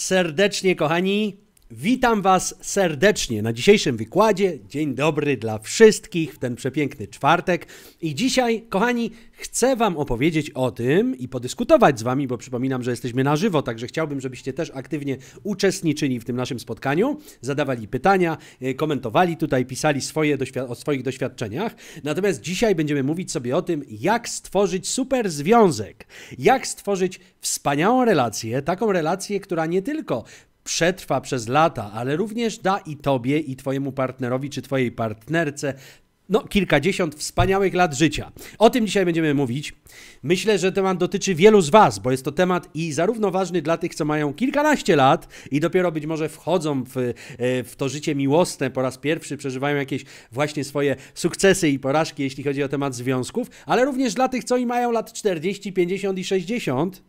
serdecznie, kochani. Witam Was serdecznie na dzisiejszym wykładzie. Dzień dobry dla wszystkich w ten przepiękny czwartek. I dzisiaj, kochani, chcę Wam opowiedzieć o tym i podyskutować z Wami, bo przypominam, że jesteśmy na żywo, także chciałbym, żebyście też aktywnie uczestniczyli w tym naszym spotkaniu, zadawali pytania, y, komentowali tutaj, pisali swoje o swoich doświadczeniach. Natomiast dzisiaj będziemy mówić sobie o tym, jak stworzyć super związek, jak stworzyć wspaniałą relację, taką relację, która nie tylko przetrwa przez lata, ale również da i tobie, i twojemu partnerowi, czy twojej partnerce no, kilkadziesiąt wspaniałych lat życia. O tym dzisiaj będziemy mówić. Myślę, że temat dotyczy wielu z Was, bo jest to temat i zarówno ważny dla tych, co mają kilkanaście lat i dopiero być może wchodzą w, e, w to życie miłosne po raz pierwszy, przeżywają jakieś właśnie swoje sukcesy i porażki, jeśli chodzi o temat związków, ale również dla tych, co i mają lat 40, 50 i 60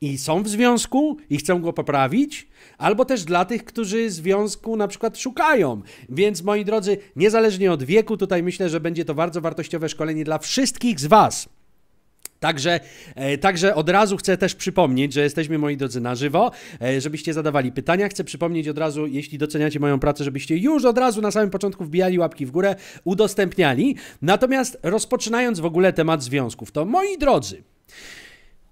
i są w związku i chcą go poprawić, albo też dla tych, którzy związku na przykład szukają. Więc moi drodzy, niezależnie od wieku, tutaj myślę, że będzie to bardzo wartościowe szkolenie dla wszystkich z Was. Także, e, także od razu chcę też przypomnieć, że jesteśmy moi drodzy na żywo, e, żebyście zadawali pytania. Chcę przypomnieć od razu, jeśli doceniacie moją pracę, żebyście już od razu na samym początku wbijali łapki w górę, udostępniali. Natomiast rozpoczynając w ogóle temat związków, to moi drodzy,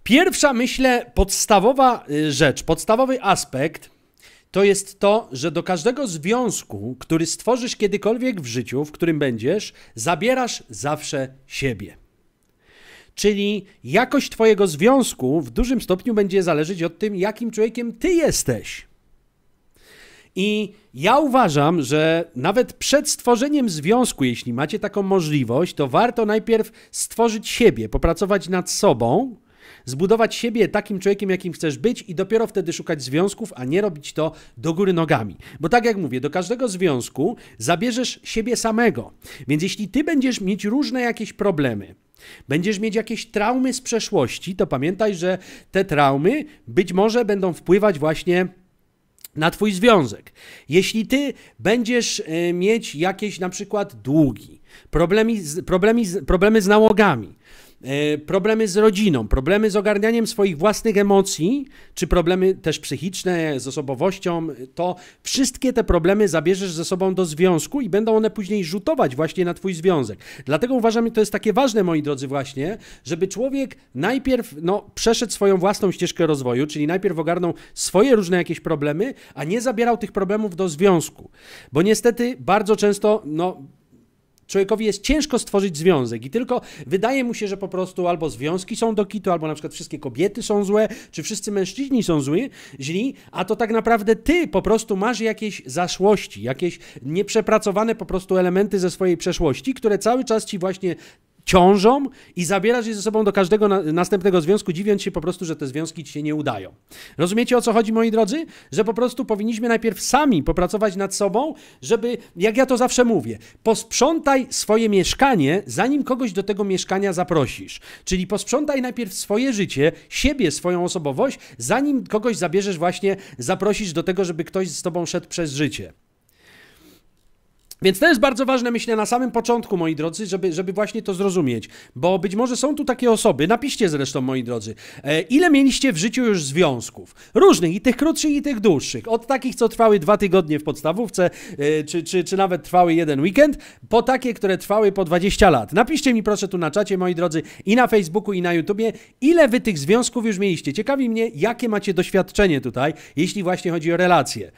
Pierwsza, myślę, podstawowa y, rzecz, podstawowy aspekt to jest to, że do każdego związku, który stworzysz kiedykolwiek w życiu, w którym będziesz, zabierasz zawsze siebie. Czyli jakość Twojego związku w dużym stopniu będzie zależeć od tym, jakim człowiekiem Ty jesteś. I ja uważam, że nawet przed stworzeniem związku, jeśli macie taką możliwość, to warto najpierw stworzyć siebie, popracować nad sobą, zbudować siebie takim człowiekiem, jakim chcesz być i dopiero wtedy szukać związków, a nie robić to do góry nogami. Bo tak jak mówię, do każdego związku zabierzesz siebie samego. Więc jeśli ty będziesz mieć różne jakieś problemy, Będziesz mieć jakieś traumy z przeszłości, to pamiętaj, że te traumy być może będą wpływać właśnie na Twój związek. Jeśli Ty będziesz e, mieć jakieś na przykład długi, problemy, problemy, problemy z nałogami, E, problemy z rodziną, problemy z ogarnianiem swoich własnych emocji, czy problemy też psychiczne, z osobowością, to wszystkie te problemy zabierzesz ze sobą do związku i będą one później rzutować właśnie na twój związek. Dlatego uważam, że to jest takie ważne, moi drodzy, właśnie, żeby człowiek najpierw no, przeszedł swoją własną ścieżkę rozwoju, czyli najpierw ogarnął swoje różne jakieś problemy, a nie zabierał tych problemów do związku. Bo niestety bardzo często, no, człowiekowi jest ciężko stworzyć związek i tylko wydaje mu się, że po prostu albo związki są do kitu, albo na przykład wszystkie kobiety są złe, czy wszyscy mężczyźni są zły, źli, a to tak naprawdę ty po prostu masz jakieś zaszłości, jakieś nieprzepracowane po prostu elementy ze swojej przeszłości, które cały czas ci właśnie ciążą i zabierasz je ze sobą do każdego na następnego związku, dziwiąc się po prostu, że te związki ci się nie udają. Rozumiecie o co chodzi, moi drodzy? Że po prostu powinniśmy najpierw sami popracować nad sobą, żeby, jak ja to zawsze mówię, posprzątaj swoje mieszkanie, zanim kogoś do tego mieszkania zaprosisz. Czyli posprzątaj najpierw swoje życie, siebie, swoją osobowość, zanim kogoś zabierzesz właśnie, zaprosisz do tego, żeby ktoś z tobą szedł przez życie. Więc to jest bardzo ważne, myślę, na samym początku, moi drodzy, żeby, żeby właśnie to zrozumieć, bo być może są tu takie osoby, napiszcie zresztą, moi drodzy, e, ile mieliście w życiu już związków, różnych, i tych krótszych, i tych dłuższych, od takich, co trwały dwa tygodnie w podstawówce, e, czy, czy, czy nawet trwały jeden weekend, po takie, które trwały po 20 lat. Napiszcie mi proszę tu na czacie, moi drodzy, i na Facebooku, i na YouTubie, ile wy tych związków już mieliście. Ciekawi mnie, jakie macie doświadczenie tutaj, jeśli właśnie chodzi o relacje.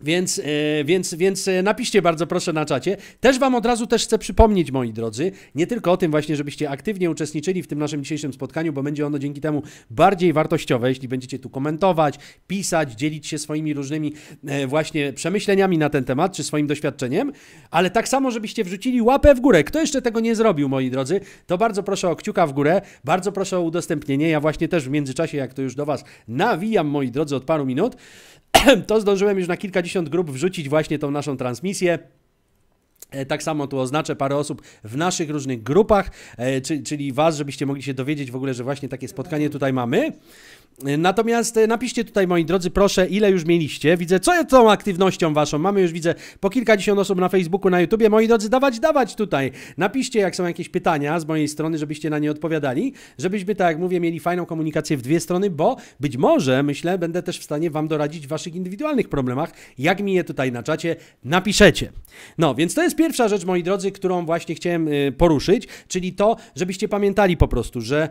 E, więc, więc, więc e, napiszcie bardzo proszę na czacie. Też Wam od razu też chcę przypomnieć, moi drodzy, nie tylko o tym właśnie, żebyście aktywnie uczestniczyli w tym naszym dzisiejszym spotkaniu, bo będzie ono dzięki temu bardziej wartościowe, jeśli będziecie tu komentować, pisać, dzielić się swoimi różnymi e, właśnie przemyśleniami na ten temat, czy swoim doświadczeniem, ale tak samo, żebyście wrzucili łapę w górę. Kto jeszcze tego nie zrobił, moi drodzy, to bardzo proszę o kciuka w górę, bardzo proszę o udostępnienie. Ja właśnie też w międzyczasie, jak to już do Was nawijam, moi drodzy, od paru minut, to zdążyłem już na kilkadziesiąt grup wrzucić właśnie tą naszą transmisję. E, tak samo tu oznaczę parę osób w naszych różnych grupach, e, czyli Was, żebyście mogli się dowiedzieć w ogóle, że właśnie takie spotkanie tutaj mamy. Y, natomiast y, napiszcie tutaj, moi drodzy, proszę, ile już mieliście. Widzę, co jest tą aktywnością waszą. Mamy już, widzę, po kilkadziesiąt osób na Facebooku, na YouTubie. Moi drodzy, dawać, dawać tutaj. Napiszcie, jak są jakieś pytania z mojej strony, żebyście na nie odpowiadali. Żebyśmy, tak jak mówię, mieli fajną komunikację w dwie strony, bo być może, myślę, będę też w stanie wam doradzić w waszych indywidualnych problemach, jak mi je tutaj na czacie napiszecie. No, więc to jest pierwsza rzecz, moi drodzy, którą właśnie chciałem y, poruszyć, czyli to, żebyście pamiętali po prostu, że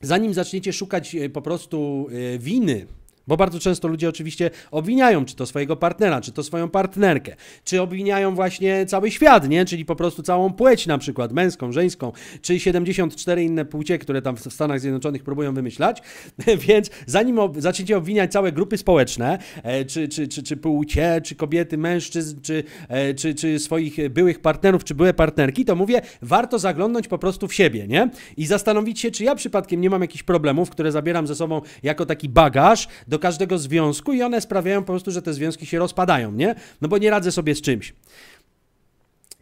zanim zaczniecie szukać e, po prostu e, winy bo bardzo często ludzie oczywiście obwiniają czy to swojego partnera, czy to swoją partnerkę, czy obwiniają właśnie cały świat, nie? Czyli po prostu całą płeć na przykład, męską, żeńską, czy 74 inne płcie, które tam w Stanach Zjednoczonych próbują wymyślać. Więc zanim ob zaczniecie obwiniać całe grupy społeczne, e, czy, czy, czy, czy płcie, czy kobiety, mężczyzn, czy, e, czy, czy swoich byłych partnerów, czy były partnerki, to mówię, warto zaglądnąć po prostu w siebie, nie? I zastanowić się, czy ja przypadkiem nie mam jakichś problemów, które zabieram ze sobą jako taki bagaż, do do każdego związku i one sprawiają po prostu, że te związki się rozpadają, nie? No bo nie radzę sobie z czymś.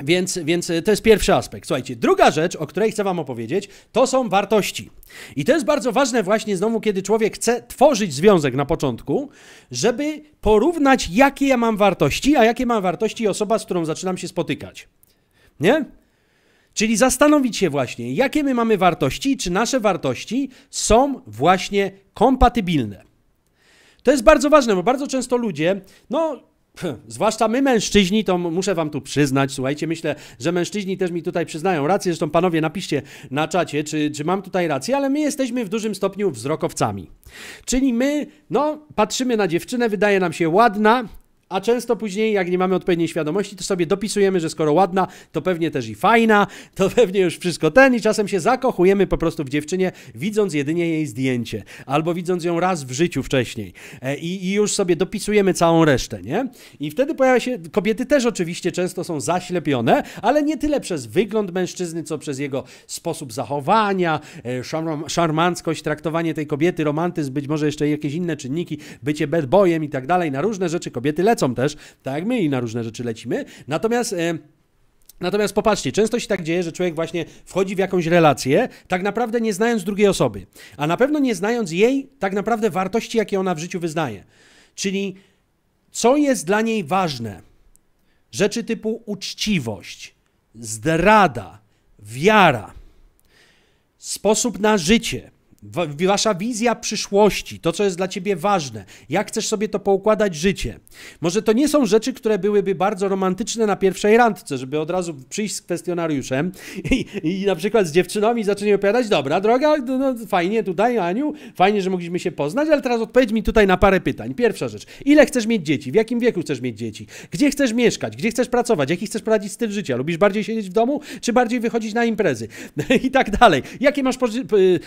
Więc, więc e, to jest pierwszy aspekt. Słuchajcie, druga rzecz, o której chcę Wam opowiedzieć, to są wartości. I to jest bardzo ważne właśnie znowu, kiedy człowiek chce tworzyć związek na początku, żeby porównać, jakie ja mam wartości, a jakie mam wartości osoba, z którą zaczynam się spotykać. Nie? Czyli zastanowić się właśnie, jakie my mamy wartości, czy nasze wartości są właśnie kompatybilne. To jest bardzo ważne, bo bardzo często ludzie, no Zwłaszcza my mężczyźni, to muszę wam tu przyznać, słuchajcie, myślę, że mężczyźni też mi tutaj przyznają rację, zresztą panowie napiszcie na czacie, czy, czy mam tutaj rację, ale my jesteśmy w dużym stopniu wzrokowcami. Czyli my, no, patrzymy na dziewczynę, wydaje nam się ładna, a często później, jak nie mamy odpowiedniej świadomości, to sobie dopisujemy, że skoro ładna, to pewnie też i fajna, to pewnie już wszystko ten i czasem się zakochujemy po prostu w dziewczynie, widząc jedynie jej zdjęcie albo widząc ją raz w życiu wcześniej e, i, i już sobie dopisujemy całą resztę, nie? I wtedy pojawia się, kobiety też oczywiście często są zaślepione, ale nie tyle przez wygląd mężczyzny, co przez jego sposób zachowania, e, szarm szarmanckość, traktowanie tej kobiety, romantyzm, być może jeszcze jakieś inne czynniki, bycie bad boyem i tak dalej, na różne rzeczy kobiety lecą lecą też, tak jak my i na różne rzeczy lecimy. Natomiast... E, Natomiast popatrzcie, często się tak dzieje, że człowiek właśnie wchodzi w jakąś relację, tak naprawdę nie znając drugiej osoby, a na pewno nie znając jej tak naprawdę wartości, jakie ona w życiu wyznaje. Czyli co jest dla niej ważne? Rzeczy typu uczciwość, zdrada, wiara, sposób na życie, wasza wizja przyszłości, to co jest dla ciebie ważne, jak chcesz sobie to poukładać życie. Może to nie są rzeczy, które byłyby bardzo romantyczne na pierwszej randce, żeby od razu przyjść z kwestionariuszem i, i na przykład z dziewczynami zacząć opowiadać, dobra droga, no, no, fajnie tutaj Aniu, fajnie, że mogliśmy się poznać, ale teraz odpowiedz mi tutaj na parę pytań. Pierwsza rzecz, ile chcesz mieć dzieci, w jakim wieku chcesz mieć dzieci, gdzie chcesz mieszkać, gdzie chcesz pracować, jaki chcesz prowadzić styl życia, lubisz bardziej siedzieć w domu, czy bardziej wychodzić na imprezy i tak dalej. Jakie masz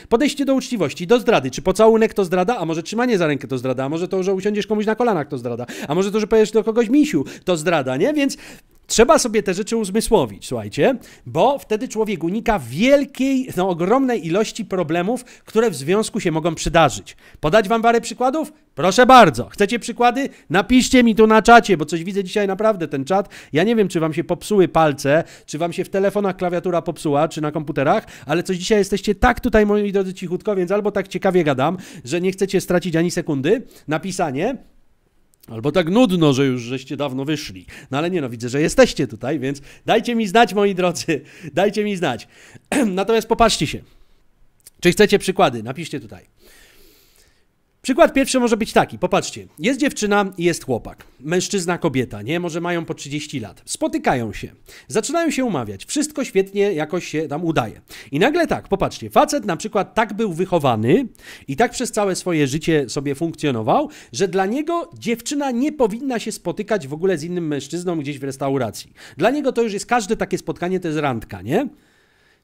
podejście do uczniów uczciwości do zdrady. Czy pocałunek to zdrada? A może trzymanie za rękę to zdrada? A może to, że usiądziesz komuś na kolanach to zdrada? A może to, że powiesz do kogoś misiu to zdrada, nie? Więc Trzeba sobie te rzeczy uzmysłowić, słuchajcie, bo wtedy człowiek unika wielkiej, no ogromnej ilości problemów, które w związku się mogą przydarzyć. Podać wam parę przykładów? Proszę bardzo. Chcecie przykłady? Napiszcie mi tu na czacie, bo coś widzę dzisiaj naprawdę ten czat. Ja nie wiem, czy wam się popsuły palce, czy wam się w telefonach klawiatura popsuła, czy na komputerach, ale coś dzisiaj jesteście tak tutaj, moi drodzy, cichutko, więc albo tak ciekawie gadam, że nie chcecie stracić ani sekundy Napisanie. Albo tak nudno, że już żeście dawno wyszli. No ale nie no, widzę, że jesteście tutaj, więc dajcie mi znać, moi drodzy. Dajcie mi znać. Natomiast popatrzcie się. Czy chcecie przykłady? Napiszcie tutaj. Przykład pierwszy może być taki, popatrzcie, jest dziewczyna i jest chłopak, mężczyzna, kobieta, nie, może mają po 30 lat, spotykają się, zaczynają się umawiać, wszystko świetnie jakoś się tam udaje. I nagle tak, popatrzcie, facet na przykład tak był wychowany i tak przez całe swoje życie sobie funkcjonował, że dla niego dziewczyna nie powinna się spotykać w ogóle z innym mężczyzną gdzieś w restauracji. Dla niego to już jest każde takie spotkanie, to jest randka, nie?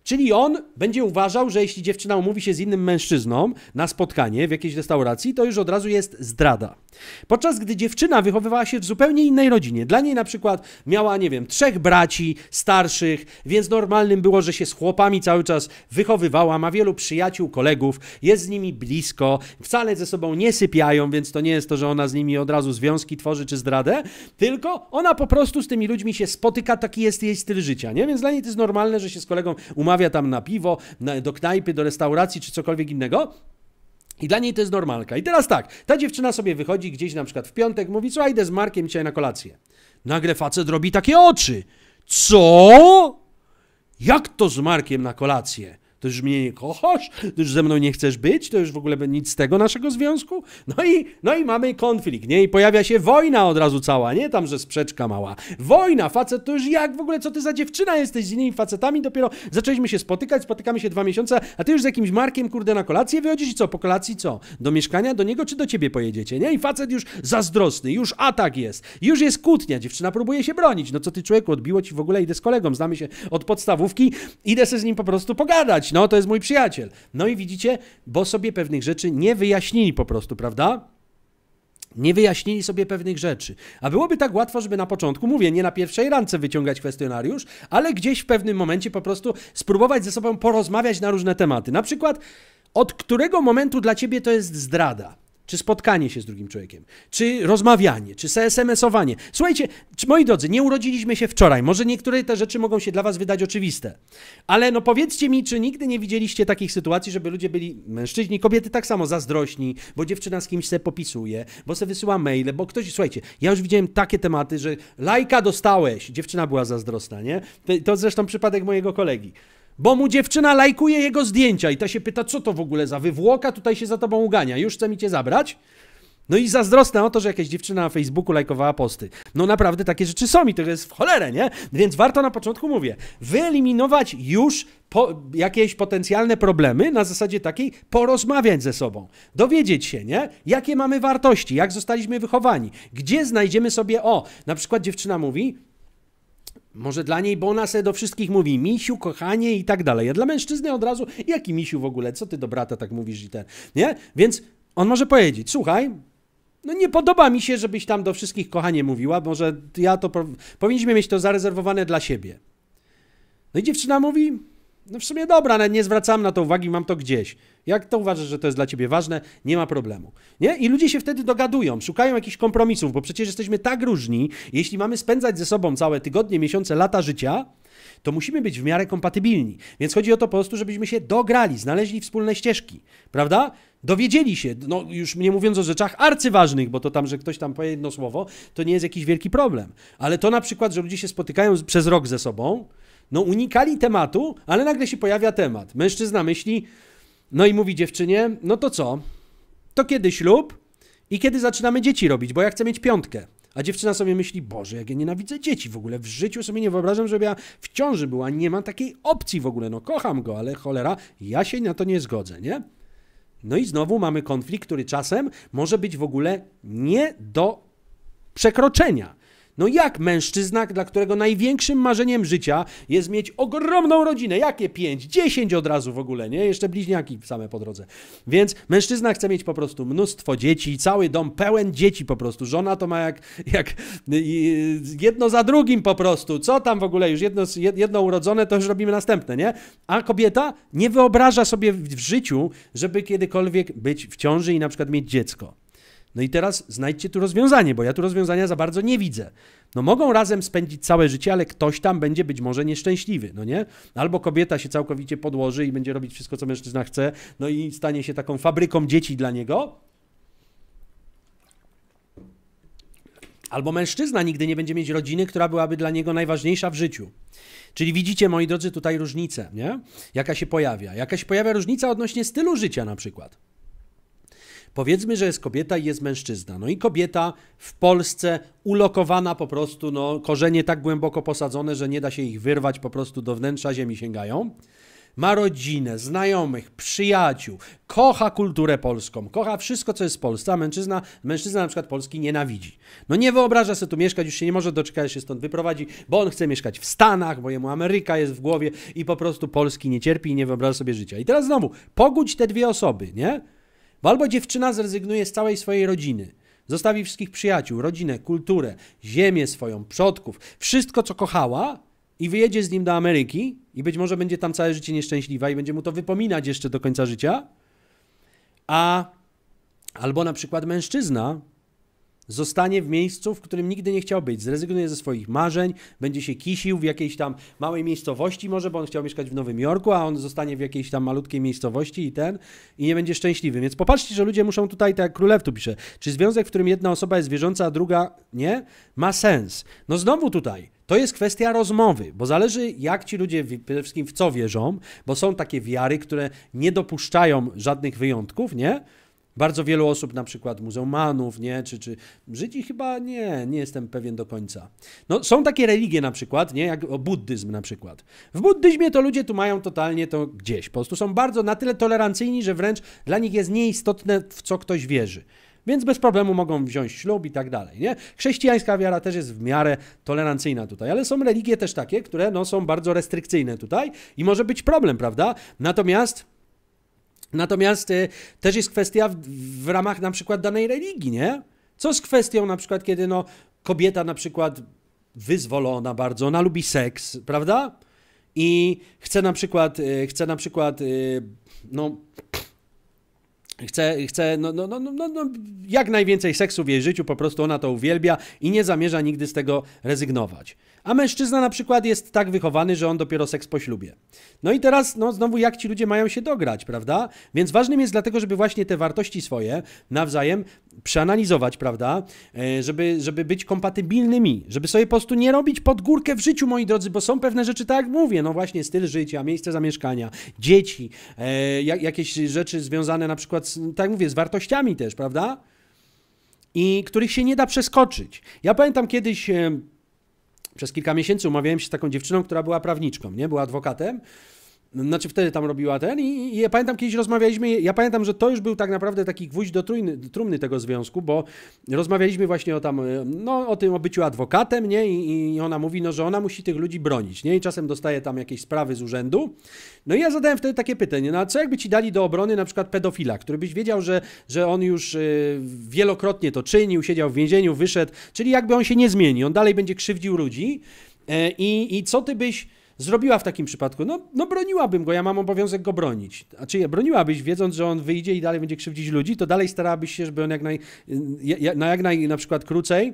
Czyli on będzie uważał, że jeśli dziewczyna umówi się z innym mężczyzną na spotkanie w jakiejś restauracji, to już od razu jest zdrada. Podczas gdy dziewczyna wychowywała się w zupełnie innej rodzinie. Dla niej na przykład miała, nie wiem, trzech braci starszych, więc normalnym było, że się z chłopami cały czas wychowywała, ma wielu przyjaciół, kolegów, jest z nimi blisko, wcale ze sobą nie sypiają, więc to nie jest to, że ona z nimi od razu związki tworzy czy zdradę, tylko ona po prostu z tymi ludźmi się spotyka, taki jest jej styl życia, nie? Więc dla niej to jest normalne, że się z kolegą umawia umawia tam na piwo, na, do knajpy, do restauracji czy cokolwiek innego. I dla niej to jest normalka. I teraz tak, ta dziewczyna sobie wychodzi gdzieś na przykład w piątek, mówi, co, idę z Markiem dzisiaj na kolację. Nagle facet robi takie oczy. Co? Jak to z Markiem na kolację? to już mnie nie kochasz, to już ze mną nie chcesz być, to już w ogóle nic z tego naszego związku. No i, no i mamy konflikt, nie? I pojawia się wojna od razu cała, nie? Tam, że sprzeczka mała. Wojna, facet to już jak w ogóle, co ty za dziewczyna jesteś z innymi facetami? Dopiero zaczęliśmy się spotykać, spotykamy się dwa miesiące, a ty już z jakimś Markiem, kurde, na kolację wychodzisz i co? Po kolacji co? Do mieszkania, do niego czy do ciebie pojedziecie, nie? I facet już zazdrosny, już atak jest, już jest kłótnia, dziewczyna próbuje się bronić. No co ty człowieku, odbiło ci w ogóle, idę z kolegą, znamy się od podstawówki, idę se z nim po prostu pogadać, no to jest mój przyjaciel. No i widzicie, bo sobie pewnych rzeczy nie wyjaśnili po prostu, prawda? Nie wyjaśnili sobie pewnych rzeczy. A byłoby tak łatwo, żeby na początku, mówię, nie na pierwszej randce wyciągać kwestionariusz, ale gdzieś w pewnym momencie po prostu spróbować ze sobą porozmawiać na różne tematy. Na przykład, od którego momentu dla ciebie to jest zdrada? czy spotkanie się z drugim człowiekiem, czy rozmawianie, czy SMS-owanie. Słuchajcie, moi drodzy, nie urodziliśmy się wczoraj. Może niektóre te rzeczy mogą się dla was wydać oczywiste. Ale no powiedzcie mi, czy nigdy nie widzieliście takich sytuacji, żeby ludzie byli, mężczyźni, kobiety tak samo zazdrośni, bo dziewczyna z kimś se popisuje, bo se wysyła maile, bo ktoś, słuchajcie, ja już widziałem takie tematy, że lajka dostałeś, dziewczyna była zazdrosna, nie? To zresztą przypadek mojego kolegi. Bo mu dziewczyna lajkuje jego zdjęcia i ta się pyta, co to w ogóle za wywłoka tutaj się za tobą ugania, już chce mi cię zabrać? No i zazdrosna o to, że jakaś dziewczyna na Facebooku lajkowała posty. No naprawdę takie rzeczy są i to jest w cholerę, nie? Więc warto na początku, mówię, wyeliminować już po, jakieś potencjalne problemy na zasadzie takiej porozmawiać ze sobą, dowiedzieć się, nie? Jakie mamy wartości, jak zostaliśmy wychowani, gdzie znajdziemy sobie, o, na przykład dziewczyna mówi, może dla niej, bo ona se do wszystkich mówi misiu, kochanie i tak dalej. A dla mężczyzny od razu, jaki misiu w ogóle, co ty do brata tak mówisz i ten, nie? Więc on może powiedzieć, słuchaj, no nie podoba mi się, żebyś tam do wszystkich kochanie mówiła, może ja to, powinniśmy mieć to zarezerwowane dla siebie. No i dziewczyna mówi, no w sumie dobra, nie zwracam na to uwagi, mam to gdzieś. Jak to uważasz, że to jest dla ciebie ważne, nie ma problemu. Nie? I ludzie się wtedy dogadują, szukają jakichś kompromisów, bo przecież jesteśmy tak różni, jeśli mamy spędzać ze sobą całe tygodnie, miesiące, lata życia, to musimy być w miarę kompatybilni. Więc chodzi o to po prostu, żebyśmy się dograli, znaleźli wspólne ścieżki, prawda? Dowiedzieli się, no już nie mówiąc o rzeczach arcyważnych, bo to tam, że ktoś tam powie jedno słowo, to nie jest jakiś wielki problem. Ale to na przykład, że ludzie się spotykają przez rok ze sobą, no unikali tematu, ale nagle się pojawia temat. Mężczyzna myśli, no i mówi dziewczynie, no to co? To kiedy ślub i kiedy zaczynamy dzieci robić, bo ja chcę mieć piątkę. A dziewczyna sobie myśli, Boże, jak ja nienawidzę dzieci w ogóle. W życiu sobie nie wyobrażam, żeby ja w ciąży była. Nie ma takiej opcji w ogóle. No kocham go, ale cholera, ja się na to nie zgodzę, nie? No i znowu mamy konflikt, który czasem może być w ogóle nie do przekroczenia. No jak mężczyzna, dla którego największym marzeniem życia jest mieć ogromną rodzinę? Jakie pięć? Dziesięć od razu w ogóle, nie? Jeszcze bliźniaki same po drodze. Więc mężczyzna chce mieć po prostu mnóstwo dzieci, cały dom pełen dzieci po prostu. Żona to ma jak, jak y, y, jedno za drugim po prostu. Co tam w ogóle? Już jedno, jedno urodzone, to już robimy następne, nie? A kobieta nie wyobraża sobie w życiu, żeby kiedykolwiek być w ciąży i na przykład mieć dziecko. No i teraz znajdźcie tu rozwiązanie, bo ja tu rozwiązania za bardzo nie widzę. No mogą razem spędzić całe życie, ale ktoś tam będzie być może nieszczęśliwy, no nie? Albo kobieta się całkowicie podłoży i będzie robić wszystko, co mężczyzna chce, no i stanie się taką fabryką dzieci dla niego. Albo mężczyzna nigdy nie będzie mieć rodziny, która byłaby dla niego najważniejsza w życiu. Czyli widzicie, moi drodzy, tutaj różnicę, nie? Jaka się pojawia. Jaka się pojawia różnica odnośnie stylu życia na przykład. Powiedzmy, że jest kobieta i jest mężczyzna. No i kobieta w Polsce ulokowana po prostu, no korzenie tak głęboko posadzone, że nie da się ich wyrwać, po prostu do wnętrza ziemi sięgają ma rodzinę, znajomych, przyjaciół, kocha kulturę polską, kocha wszystko, co jest w Polsce, a mężczyzna, mężczyzna na przykład Polski nienawidzi. No nie wyobraża sobie tu mieszkać, już się nie może doczekać, się stąd wyprowadzi, bo on chce mieszkać w Stanach, bo jemu Ameryka jest w głowie i po prostu Polski nie cierpi i nie wyobraża sobie życia. I teraz znowu, pogódź te dwie osoby, nie? Bo albo dziewczyna zrezygnuje z całej swojej rodziny, zostawi wszystkich przyjaciół, rodzinę, kulturę, ziemię swoją, przodków, wszystko co kochała i wyjedzie z nim do Ameryki i być może będzie tam całe życie nieszczęśliwa i będzie mu to wypominać jeszcze do końca życia. A albo na przykład mężczyzna Zostanie w miejscu, w którym nigdy nie chciał być, zrezygnuje ze swoich marzeń, będzie się kisił w jakiejś tam małej miejscowości, może, bo on chciał mieszkać w Nowym Jorku, a on zostanie w jakiejś tam malutkiej miejscowości i ten, i nie będzie szczęśliwy. Więc popatrzcie, że ludzie muszą tutaj, tak jak Królew tu pisze, czy związek, w którym jedna osoba jest wierząca, a druga nie, ma sens. No znowu tutaj, to jest kwestia rozmowy, bo zależy jak ci ludzie przede wszystkim w co wierzą, bo są takie wiary, które nie dopuszczają żadnych wyjątków, nie? Bardzo wielu osób, na przykład muzułmanów, nie, czy, czy Żydzi chyba nie, nie jestem pewien do końca. No, są takie religie na przykład, nie, jak o buddyzm na przykład. W buddyzmie to ludzie tu mają totalnie to gdzieś. Po prostu są bardzo na tyle tolerancyjni, że wręcz dla nich jest nieistotne, w co ktoś wierzy więc bez problemu mogą wziąć ślub i tak dalej. Nie? Chrześcijańska wiara też jest w miarę tolerancyjna tutaj, ale są religie też takie, które no, są bardzo restrykcyjne tutaj i może być problem, prawda? Natomiast Natomiast y, też jest kwestia w, w ramach na przykład danej religii, nie? Co z kwestią na przykład, kiedy no, kobieta na przykład wyzwolona bardzo, ona lubi seks, prawda? I chce na przykład, y, chce na przykład, y, no Chce, chce no, no, no, no, no, no, jak najwięcej seksu w jej życiu, po prostu ona to uwielbia i nie zamierza nigdy z tego rezygnować. A mężczyzna na przykład jest tak wychowany, że on dopiero seks po ślubie. No i teraz, no znowu, jak ci ludzie mają się dograć, prawda? Więc ważnym jest dlatego, żeby właśnie te wartości swoje nawzajem przeanalizować, prawda? E, żeby, żeby być kompatybilnymi, żeby sobie po prostu nie robić pod górkę w życiu, moi drodzy, bo są pewne rzeczy, tak jak mówię, no właśnie styl życia, miejsce zamieszkania, dzieci, e, jakieś rzeczy związane na przykład przykład, tak mówię, z wartościami też, prawda? I których się nie da przeskoczyć. Ja pamiętam kiedyś, przez kilka miesięcy umawiałem się z taką dziewczyną, która była prawniczką, nie? Była adwokatem. No, znaczy wtedy tam robiła ten i, i ja pamiętam kiedyś rozmawialiśmy, ja pamiętam, że to już był tak naprawdę taki gwóźdź do trumny, trumny tego związku, bo rozmawialiśmy właśnie o tam, no o tym, o byciu adwokatem, nie, I, i ona mówi, no, że ona musi tych ludzi bronić, nie, i czasem dostaje tam jakieś sprawy z urzędu. No i ja zadałem wtedy takie pytanie, no a co jakby ci dali do obrony na przykład pedofila, który byś wiedział, że, że on już y, wielokrotnie to czynił, siedział w więzieniu, wyszedł, czyli jakby on się nie zmieni, on dalej będzie krzywdził ludzi e, i, i co ty byś zrobiła w takim przypadku? No, no broniłabym go, ja mam obowiązek go bronić. A czy broniłabyś, wiedząc, że on wyjdzie i dalej będzie krzywdzić ludzi, to dalej starałabyś się, żeby on jak naj, y, na jak naj na przykład krócej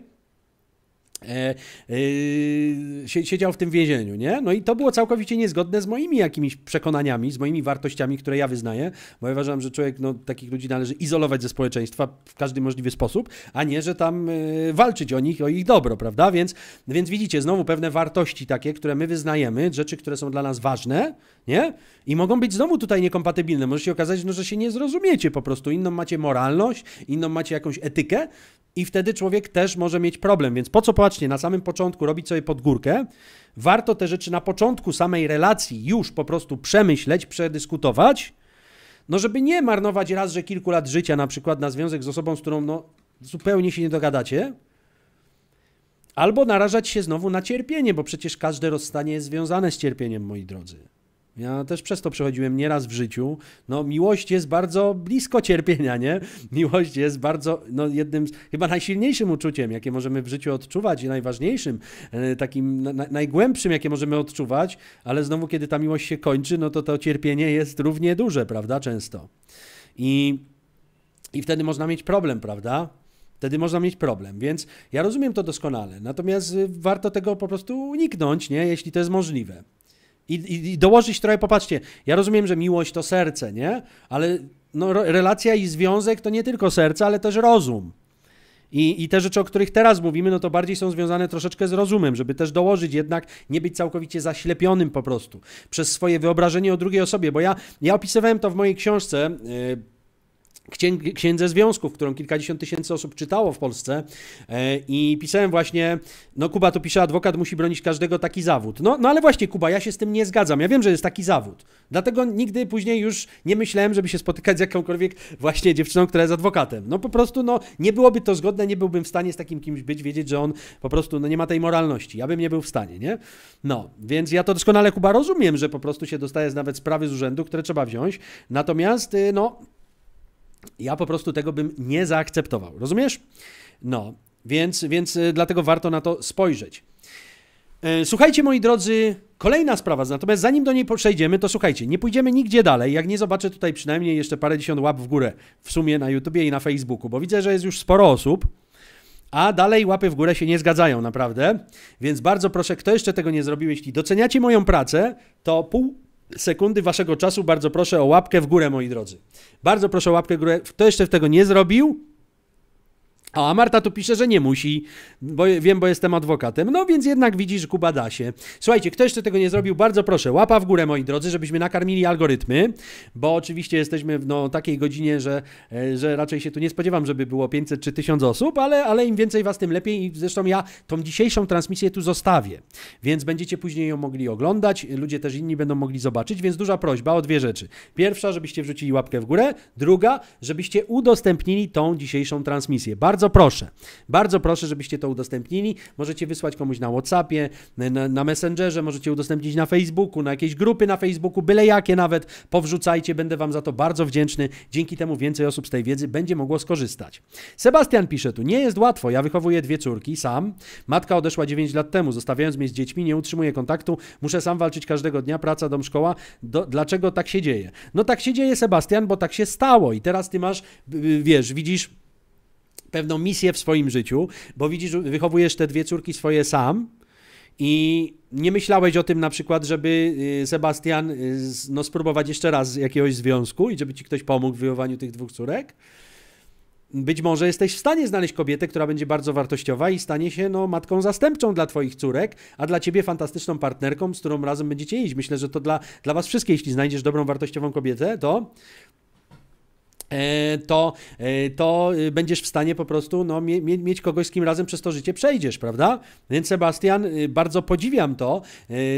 E, e, siedział w tym więzieniu, nie? No i to było całkowicie niezgodne z moimi jakimiś przekonaniami, z moimi wartościami, które ja wyznaję, bo ja uważam, że człowiek, no, takich ludzi należy izolować ze społeczeństwa w każdy możliwy sposób, a nie, że tam e, walczyć o nich, o ich dobro, prawda? Więc, więc widzicie, znowu pewne wartości takie, które my wyznajemy, rzeczy, które są dla nas ważne, nie? I mogą być znowu tutaj niekompatybilne. Może się okazać, no, że się nie zrozumiecie po prostu. Inną macie moralność, inną macie jakąś etykę i wtedy człowiek też może mieć problem. Więc po co, patrzcie, na samym początku robić sobie podgórkę. Warto te rzeczy na początku samej relacji już po prostu przemyśleć, przedyskutować, no żeby nie marnować raz, że kilku lat życia na przykład na związek z osobą, z którą no, zupełnie się nie dogadacie, albo narażać się znowu na cierpienie, bo przecież każde rozstanie jest związane z cierpieniem, moi drodzy. Ja też przez to przechodziłem nieraz w życiu. No, miłość jest bardzo blisko cierpienia, nie? Miłość jest bardzo, no, jednym z, chyba najsilniejszym uczuciem, jakie możemy w życiu odczuwać i najważniejszym, e, takim na, najgłębszym, jakie możemy odczuwać, ale znowu, kiedy ta miłość się kończy, no to to cierpienie jest równie duże, prawda? Często. I, i wtedy można mieć problem, prawda? Wtedy można mieć problem, więc ja rozumiem to doskonale. Natomiast e, warto tego po prostu uniknąć, nie? Jeśli to jest możliwe. I, i, i dołożyć trochę, popatrzcie, ja rozumiem, że miłość to serce, nie? Ale no, relacja i związek to nie tylko serce, ale też rozum. I, I te rzeczy, o których teraz mówimy, no to bardziej są związane troszeczkę z rozumem, żeby też dołożyć jednak, nie być całkowicie zaślepionym po prostu przez swoje wyobrażenie o drugiej osobie, bo ja, ja opisywałem to w mojej książce, y, Księdze Związków, którą kilkadziesiąt tysięcy osób czytało w Polsce e, i pisałem właśnie, no Kuba to pisze, adwokat musi bronić każdego taki zawód. No, no ale właśnie Kuba, ja się z tym nie zgadzam, ja wiem, że jest taki zawód, dlatego nigdy później już nie myślałem, żeby się spotykać z jakąkolwiek właśnie dziewczyną, która jest adwokatem. No po prostu, no nie byłoby to zgodne, nie byłbym w stanie z takim kimś być, wiedzieć, że on po prostu, no nie ma tej moralności, ja bym nie był w stanie, nie? No, więc ja to doskonale Kuba rozumiem, że po prostu się dostaje nawet sprawy z urzędu, które trzeba wziąć, natomiast, y, no ja po prostu tego bym nie zaakceptował. Rozumiesz? No, więc, więc e, dlatego warto na to spojrzeć. E, słuchajcie, moi drodzy, kolejna sprawa, natomiast zanim do niej przejdziemy, to słuchajcie, nie pójdziemy nigdzie dalej, jak nie zobaczę tutaj przynajmniej jeszcze parędziesiąt łap w górę w sumie na YouTubie i na Facebooku, bo widzę, że jest już sporo osób, a dalej łapy w górę się nie zgadzają, naprawdę. Więc bardzo proszę, kto jeszcze tego nie zrobił, jeśli doceniacie moją pracę, to pół sekundy waszego czasu. Bardzo proszę o łapkę w górę, moi drodzy. Bardzo proszę o łapkę w górę. Kto jeszcze tego nie zrobił, a Marta tu pisze, że nie musi, bo wiem, bo jestem adwokatem. No więc jednak widzisz, Kuba da się. Słuchajcie, kto jeszcze tego nie zrobił, bardzo proszę, łapa w górę, moi drodzy, żebyśmy nakarmili algorytmy, bo oczywiście jesteśmy w no, takiej godzinie, że, e, że raczej się tu nie spodziewam, żeby było 500 czy 1000 osób, ale, ale im więcej was, tym lepiej. I zresztą ja tą dzisiejszą transmisję tu zostawię, więc będziecie później ją mogli oglądać, ludzie też inni będą mogli zobaczyć, więc duża prośba o dwie rzeczy. Pierwsza, żebyście wrzucili łapkę w górę, druga, żebyście udostępnili tą dzisiejszą transmisję. Bardzo bardzo proszę, bardzo proszę, żebyście to udostępnili. Możecie wysłać komuś na WhatsAppie, na, na Messengerze, możecie udostępnić na Facebooku, na jakieś grupy na Facebooku, byle jakie nawet. Powrzucajcie, będę Wam za to bardzo wdzięczny. Dzięki temu więcej osób z tej wiedzy będzie mogło skorzystać. Sebastian pisze tu, nie jest łatwo, ja wychowuję dwie córki sam. Matka odeszła 9 lat temu, zostawiając mnie z dziećmi, nie utrzymuję kontaktu, muszę sam walczyć każdego dnia, praca, dom, szkoła. Do, dlaczego tak się dzieje? No tak się dzieje, Sebastian, bo tak się stało i teraz Ty masz, y, y, wiesz, widzisz pewną misję w swoim życiu, bo widzisz, wychowujesz te dwie córki swoje sam, i nie myślałeś o tym na przykład, żeby y, Sebastian y, no, spróbować jeszcze raz jakiegoś związku i żeby ci ktoś pomógł w wychowaniu tych dwóch córek? Być może jesteś w stanie znaleźć kobietę, która będzie bardzo wartościowa i stanie się no, matką zastępczą dla twoich córek, a dla ciebie fantastyczną partnerką, z którą razem będziecie iść. Myślę, że to dla, dla was wszystkich, jeśli znajdziesz dobrą, wartościową kobietę, to E, to, e, to y, będziesz w stanie po prostu no, mie mieć kogoś, z kim razem przez to życie przejdziesz, prawda? Więc Sebastian, y, bardzo podziwiam to,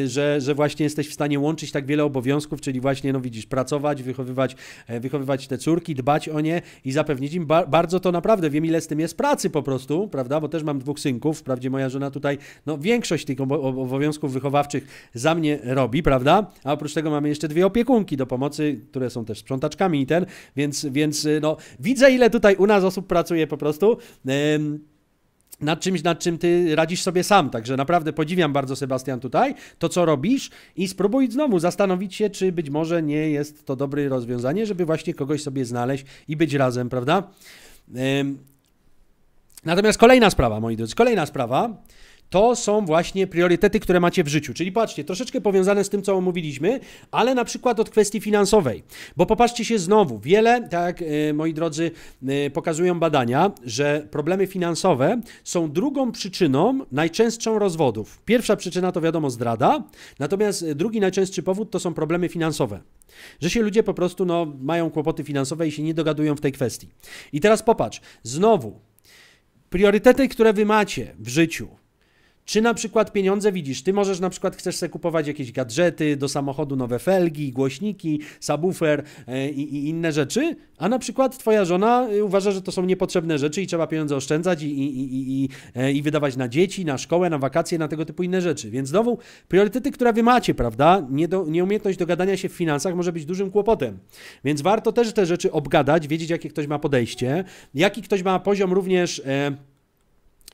y, że, że właśnie jesteś w stanie łączyć tak wiele obowiązków, czyli właśnie, no widzisz, pracować, wychowywać, e, wychowywać te córki, dbać o nie i zapewnić im ba bardzo to naprawdę, wiem ile z tym jest pracy po prostu, prawda? Bo też mam dwóch synków, wprawdzie moja żona tutaj, no większość tych obowiązków wychowawczych za mnie robi, prawda? A oprócz tego mamy jeszcze dwie opiekunki do pomocy, które są też sprzątaczkami i ten, więc, więc więc y, no, widzę ile tutaj u nas osób pracuje po prostu. nad czymś, nad czym ty radzisz sobie sam. Także naprawdę podziwiam bardzo, Sebastian, tutaj to, co robisz i spróbuj znowu zastanowić się, czy być może nie jest to dobre rozwiązanie, żeby właśnie kogoś sobie znaleźć i być razem, prawda? Natomiast kolejna sprawa, moi drodzy, kolejna sprawa to są właśnie priorytety, które macie w życiu. Czyli patrzcie, troszeczkę powiązane z tym, co omówiliśmy, ale na przykład od kwestii finansowej. Bo popatrzcie się znowu, wiele, tak e, moi drodzy, e, pokazują badania, że problemy finansowe są drugą przyczyną najczęstszą rozwodów. Pierwsza przyczyna to wiadomo zdrada, natomiast drugi najczęstszy powód to są problemy finansowe. Że się ludzie po prostu no, mają kłopoty finansowe i się nie dogadują w tej kwestii. I teraz popatrz, znowu, priorytety, które wy macie w życiu, czy na przykład pieniądze widzisz? Ty możesz na przykład chcesz sobie kupować jakieś gadżety do samochodu, nowe felgi, głośniki, subwoofer e, i, i inne rzeczy, a na przykład twoja żona y, uważa, że to są niepotrzebne rzeczy i trzeba pieniądze oszczędzać i, i, e, i wydawać na dzieci, na szkołę, na wakacje, na tego typu inne rzeczy. Więc znowu priorytety, które wy macie, prawda? Nie do, nieumiejętność dogadania się w finansach może być dużym kłopotem. Więc warto też te rzeczy obgadać, wiedzieć, jakie ktoś ma podejście, jaki ktoś ma poziom również. E,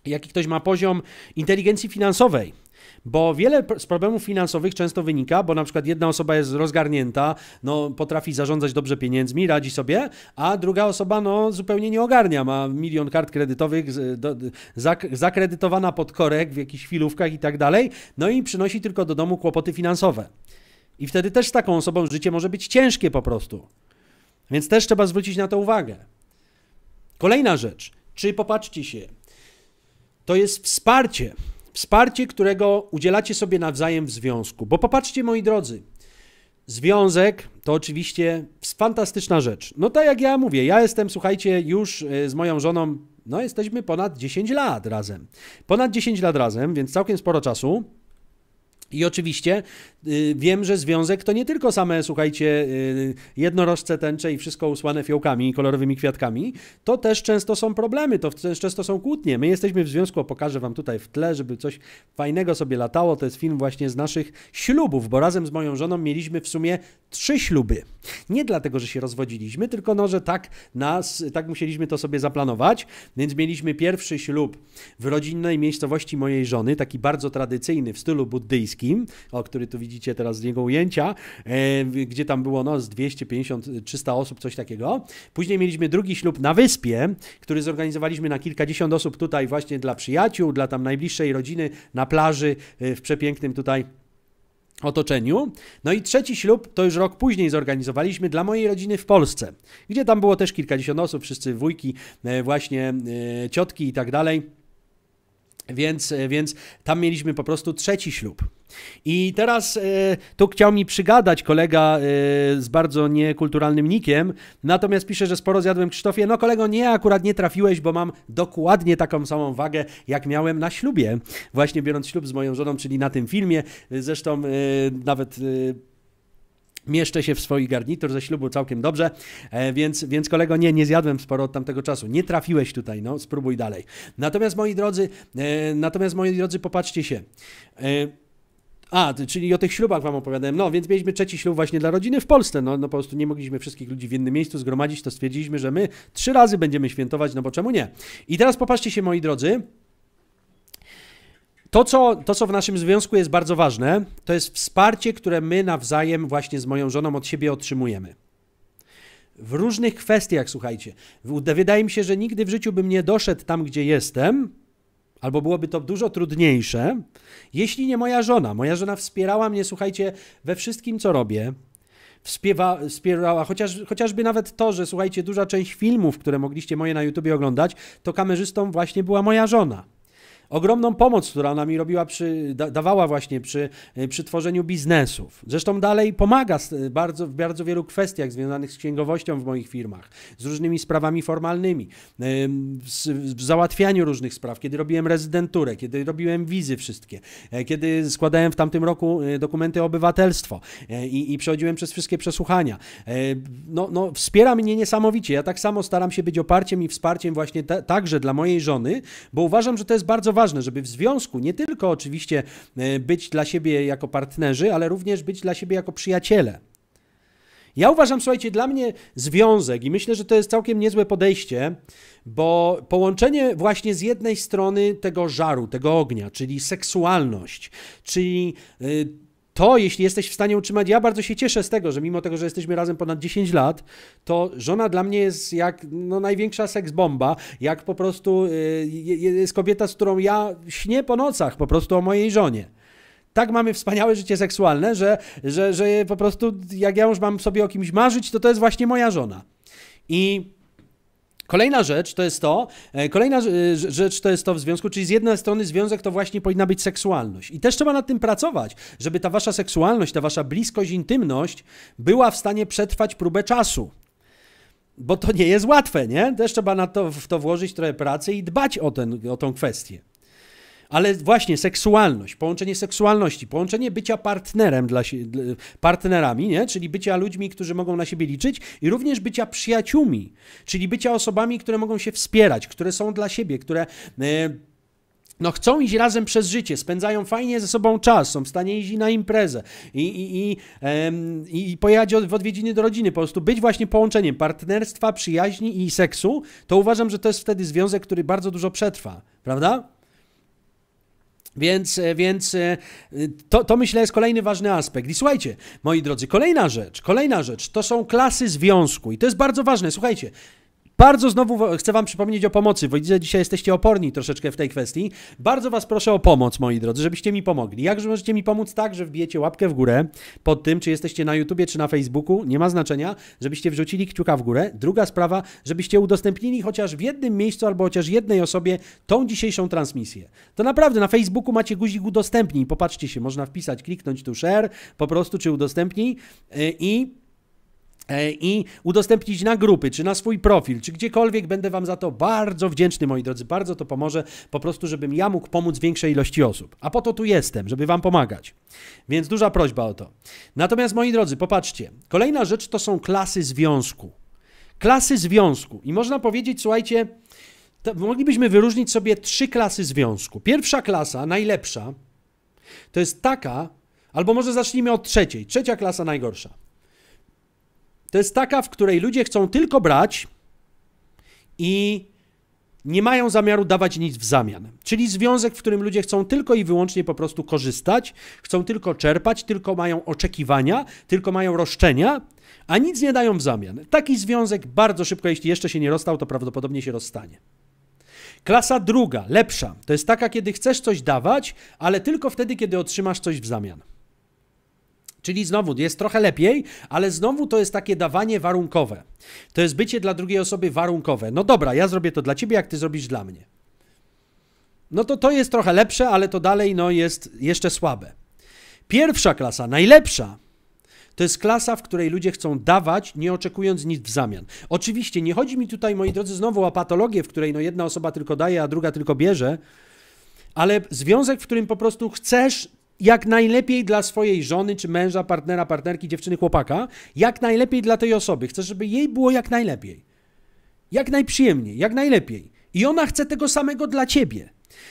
jaki ktoś ma poziom inteligencji finansowej. Bo wiele z problemów finansowych często wynika, bo na przykład jedna osoba jest rozgarnięta, no potrafi zarządzać dobrze pieniędzmi, radzi sobie, a druga osoba no zupełnie nie ogarnia, ma milion kart kredytowych, do, zak, zakredytowana pod korek w jakichś chwilówkach i tak dalej, no i przynosi tylko do domu kłopoty finansowe. I wtedy też z taką osobą życie może być ciężkie po prostu. Więc też trzeba zwrócić na to uwagę. Kolejna rzecz. Czy popatrzcie się, to jest wsparcie. Wsparcie, którego udzielacie sobie nawzajem w związku. Bo popatrzcie, moi drodzy, Związek to oczywiście fantastyczna rzecz. No tak jak ja mówię, ja jestem, słuchajcie, już e, z moją żoną, no jesteśmy ponad 10 lat razem. Ponad 10 lat razem, więc całkiem sporo czasu. I oczywiście y, wiem, że związek to nie tylko same, słuchajcie, y, jednorożce tęcze i wszystko usłane fiołkami i kolorowymi kwiatkami. To też często są problemy, to też często są kłótnie. My jesteśmy w związku, pokażę wam tutaj w tle, żeby coś fajnego sobie latało. To jest film właśnie z naszych ślubów, bo razem z moją żoną mieliśmy w sumie trzy śluby. Nie dlatego, że się rozwodziliśmy, tylko no, że tak nas, tak musieliśmy to sobie zaplanować. Więc mieliśmy pierwszy ślub w rodzinnej miejscowości mojej żony, taki bardzo tradycyjny w stylu buddyjskim o który tu widzicie teraz z niego ujęcia, e, gdzie tam było no, z 250-300 osób, coś takiego. Później mieliśmy drugi ślub na wyspie, który zorganizowaliśmy na kilkadziesiąt osób tutaj właśnie dla przyjaciół, dla tam najbliższej rodziny na plaży e, w przepięknym tutaj otoczeniu. No i trzeci ślub to już rok później zorganizowaliśmy dla mojej rodziny w Polsce, gdzie tam było też kilkadziesiąt osób, wszyscy wujki, e, właśnie ciotki i tak dalej. Więc, e, więc tam mieliśmy po prostu trzeci ślub. I teraz e, tu chciał mi przygadać kolega e, z bardzo niekulturalnym nikiem, natomiast pisze, że sporo zjadłem Krzysztofie. No kolego, nie, akurat nie trafiłeś, bo mam dokładnie taką samą wagę, jak miałem na ślubie, właśnie biorąc ślub z moją żoną, czyli na tym filmie. Zresztą nawet mieszczę się w swojej garnitur ze ślubu całkiem dobrze, e, więc, więc kolego, nie, nie zjadłem sporo od tamtego czasu. Nie trafiłeś tutaj, no, spróbuj dalej. Natomiast moi drodzy, e, natomiast moi drodzy, popatrzcie się. E, a, czyli o tych ślubach wam opowiadałem. No, więc mieliśmy trzeci ślub właśnie dla rodziny w Polsce. No, no po prostu nie mogliśmy wszystkich ludzi w jednym miejscu zgromadzić, to stwierdziliśmy, że my trzy razy będziemy świętować, no bo czemu nie? I teraz popatrzcie się, moi drodzy, to co, to, co w naszym związku jest bardzo ważne, to jest wsparcie, które my nawzajem właśnie z moją żoną od siebie otrzymujemy. W różnych kwestiach, słuchajcie. Wydaje mi się, że nigdy w życiu bym nie doszedł tam, gdzie jestem, albo byłoby to dużo trudniejsze, jeśli nie moja żona. Moja żona wspierała mnie, słuchajcie, we wszystkim, co robię. Wspiewa, wspierała, chociaż, chociażby nawet to, że słuchajcie, duża część filmów, które mogliście moje na YouTubie oglądać, to kamerzystą właśnie była moja żona ogromną pomoc, która ona mi robiła, przy, da, dawała właśnie przy, e, przy tworzeniu biznesów. Zresztą dalej pomaga e, bardzo, w bardzo wielu kwestiach związanych z księgowością w moich firmach, z różnymi sprawami formalnymi, w załatwianiu różnych spraw, kiedy robiłem rezydenturę, kiedy robiłem wizy wszystkie, e, kiedy składałem w tamtym roku dokumenty o obywatelstwo i, i przechodziłem przez wszystkie przesłuchania. No, no, wspiera mnie niesamowicie. Ja tak samo staram się być oparciem i wsparciem właśnie te, także dla mojej żony, bo uważam, że to jest bardzo ważne ważne, żeby w związku nie tylko oczywiście e, być dla siebie jako partnerzy, ale również być dla siebie jako przyjaciele. Ja uważam, słuchajcie, dla mnie związek, i myślę, że to jest całkiem niezłe podejście, bo połączenie właśnie z jednej strony tego żaru, tego ognia, czyli seksualność, czyli e, to, jeśli jesteś w stanie utrzymać, ja bardzo się cieszę z tego, że mimo tego, że jesteśmy razem ponad 10 lat, to żona dla mnie jest jak no, największa seksbomba, jak po prostu y, jest kobieta, z którą ja śnię po nocach po prostu o mojej żonie tak mamy wspaniałe życie seksualne, że, że, że po prostu jak ja już mam sobie o kimś marzyć, to to jest właśnie moja żona. I Kolejna rzecz to jest to, e, kolejna e, rzecz to jest to w związku, czyli z jednej strony związek to właśnie powinna być seksualność. I też trzeba nad tym pracować, żeby ta wasza seksualność, ta wasza bliskość, intymność była w stanie przetrwać próbę czasu bo to nie jest łatwe, nie? Też trzeba na to, w to włożyć trochę pracy i dbać o, ten, o tą kwestię. Ale właśnie seksualność, połączenie seksualności, połączenie bycia partnerem dla się, partnerami, nie? czyli bycia ludźmi, którzy mogą na siebie liczyć i również bycia przyjaciółmi, czyli bycia osobami, które mogą się wspierać, które są dla siebie, które e, no chcą iść razem przez życie, spędzają fajnie ze sobą czas, są w stanie iść na imprezę i, i, i, i pojechać w odwiedziny do rodziny, po prostu być właśnie połączeniem partnerstwa, przyjaźni i seksu, to uważam, że to jest wtedy związek, który bardzo dużo przetrwa, prawda? Więc, e, więc e, to, to myślę jest kolejny ważny aspekt. I słuchajcie, moi drodzy, kolejna rzecz, kolejna rzecz to są klasy związku i to jest bardzo ważne. Słuchajcie, bardzo znowu chcę Wam przypomnieć o pomocy, bo widzę, dzisiaj jesteście oporni troszeczkę w tej kwestii. Bardzo Was proszę o pomoc, moi drodzy, żebyście mi pomogli. Jakże możecie mi pomóc? Tak, że wbijecie łapkę w górę pod tym, czy jesteście na YouTubie, czy na Facebooku, nie ma znaczenia, żebyście wrzucili kciuka w górę. Druga sprawa, żebyście udostępnili chociaż w jednym miejscu albo chociaż jednej osobie tą dzisiejszą transmisję. To naprawdę na Facebooku macie guzik udostępnij, popatrzcie się, można wpisać, kliknąć tu share, po prostu czy udostępnij y, i E, i udostępnić na grupy, czy na swój profil, czy gdziekolwiek. Będę Wam za to bardzo wdzięczny, moi drodzy. Bardzo to pomoże, po prostu, żebym ja mógł pomóc większej ilości osób. A po to tu jestem, żeby Wam pomagać. Więc duża prośba o to. Natomiast, moi drodzy, popatrzcie. Kolejna rzecz to są klasy związku. Klasy związku. I można powiedzieć, słuchajcie, moglibyśmy wyróżnić sobie trzy klasy związku. Pierwsza klasa, najlepsza, to jest taka, albo może zacznijmy od trzeciej. Trzecia klasa najgorsza to jest taka, w której ludzie chcą tylko brać i nie mają zamiaru dawać nic w zamian. Czyli związek, w którym ludzie chcą tylko i wyłącznie po prostu korzystać, chcą tylko czerpać, tylko mają oczekiwania, tylko mają roszczenia, a nic nie dają w zamian. Taki związek bardzo szybko, jeśli jeszcze się nie rozstał, to prawdopodobnie się rozstanie. Klasa druga, lepsza, to jest taka, kiedy chcesz coś dawać, ale tylko wtedy, kiedy otrzymasz coś w zamian. Czyli znowu jest trochę lepiej, ale znowu to jest takie dawanie warunkowe. To jest bycie dla drugiej osoby warunkowe. No dobra, ja zrobię to dla ciebie, jak ty zrobisz dla mnie. No to to jest trochę lepsze, ale to dalej no, jest jeszcze słabe. Pierwsza klasa, najlepsza, to jest klasa, w której ludzie chcą dawać, nie oczekując nic w zamian. Oczywiście nie chodzi mi tutaj, moi drodzy, znowu o patologię, w której no, jedna osoba tylko daje, a druga tylko bierze, ale związek, w którym po prostu chcesz jak najlepiej dla swojej żony, czy męża, partnera, partnerki, dziewczyny, chłopaka, jak najlepiej dla tej osoby. Chcę, żeby jej było jak najlepiej. Jak najprzyjemniej, jak najlepiej. I ona chce tego samego dla ciebie.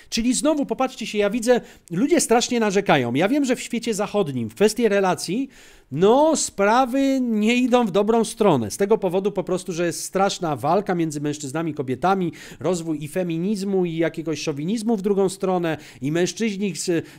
Czyli znowu popatrzcie się, ja widzę, ludzie strasznie narzekają. Ja wiem, że w świecie zachodnim w kwestii relacji no sprawy nie idą w dobrą stronę. Z tego powodu po prostu, że jest straszna walka między mężczyznami i kobietami, rozwój i feminizmu, i jakiegoś szowinizmu w drugą stronę, i mężczyźni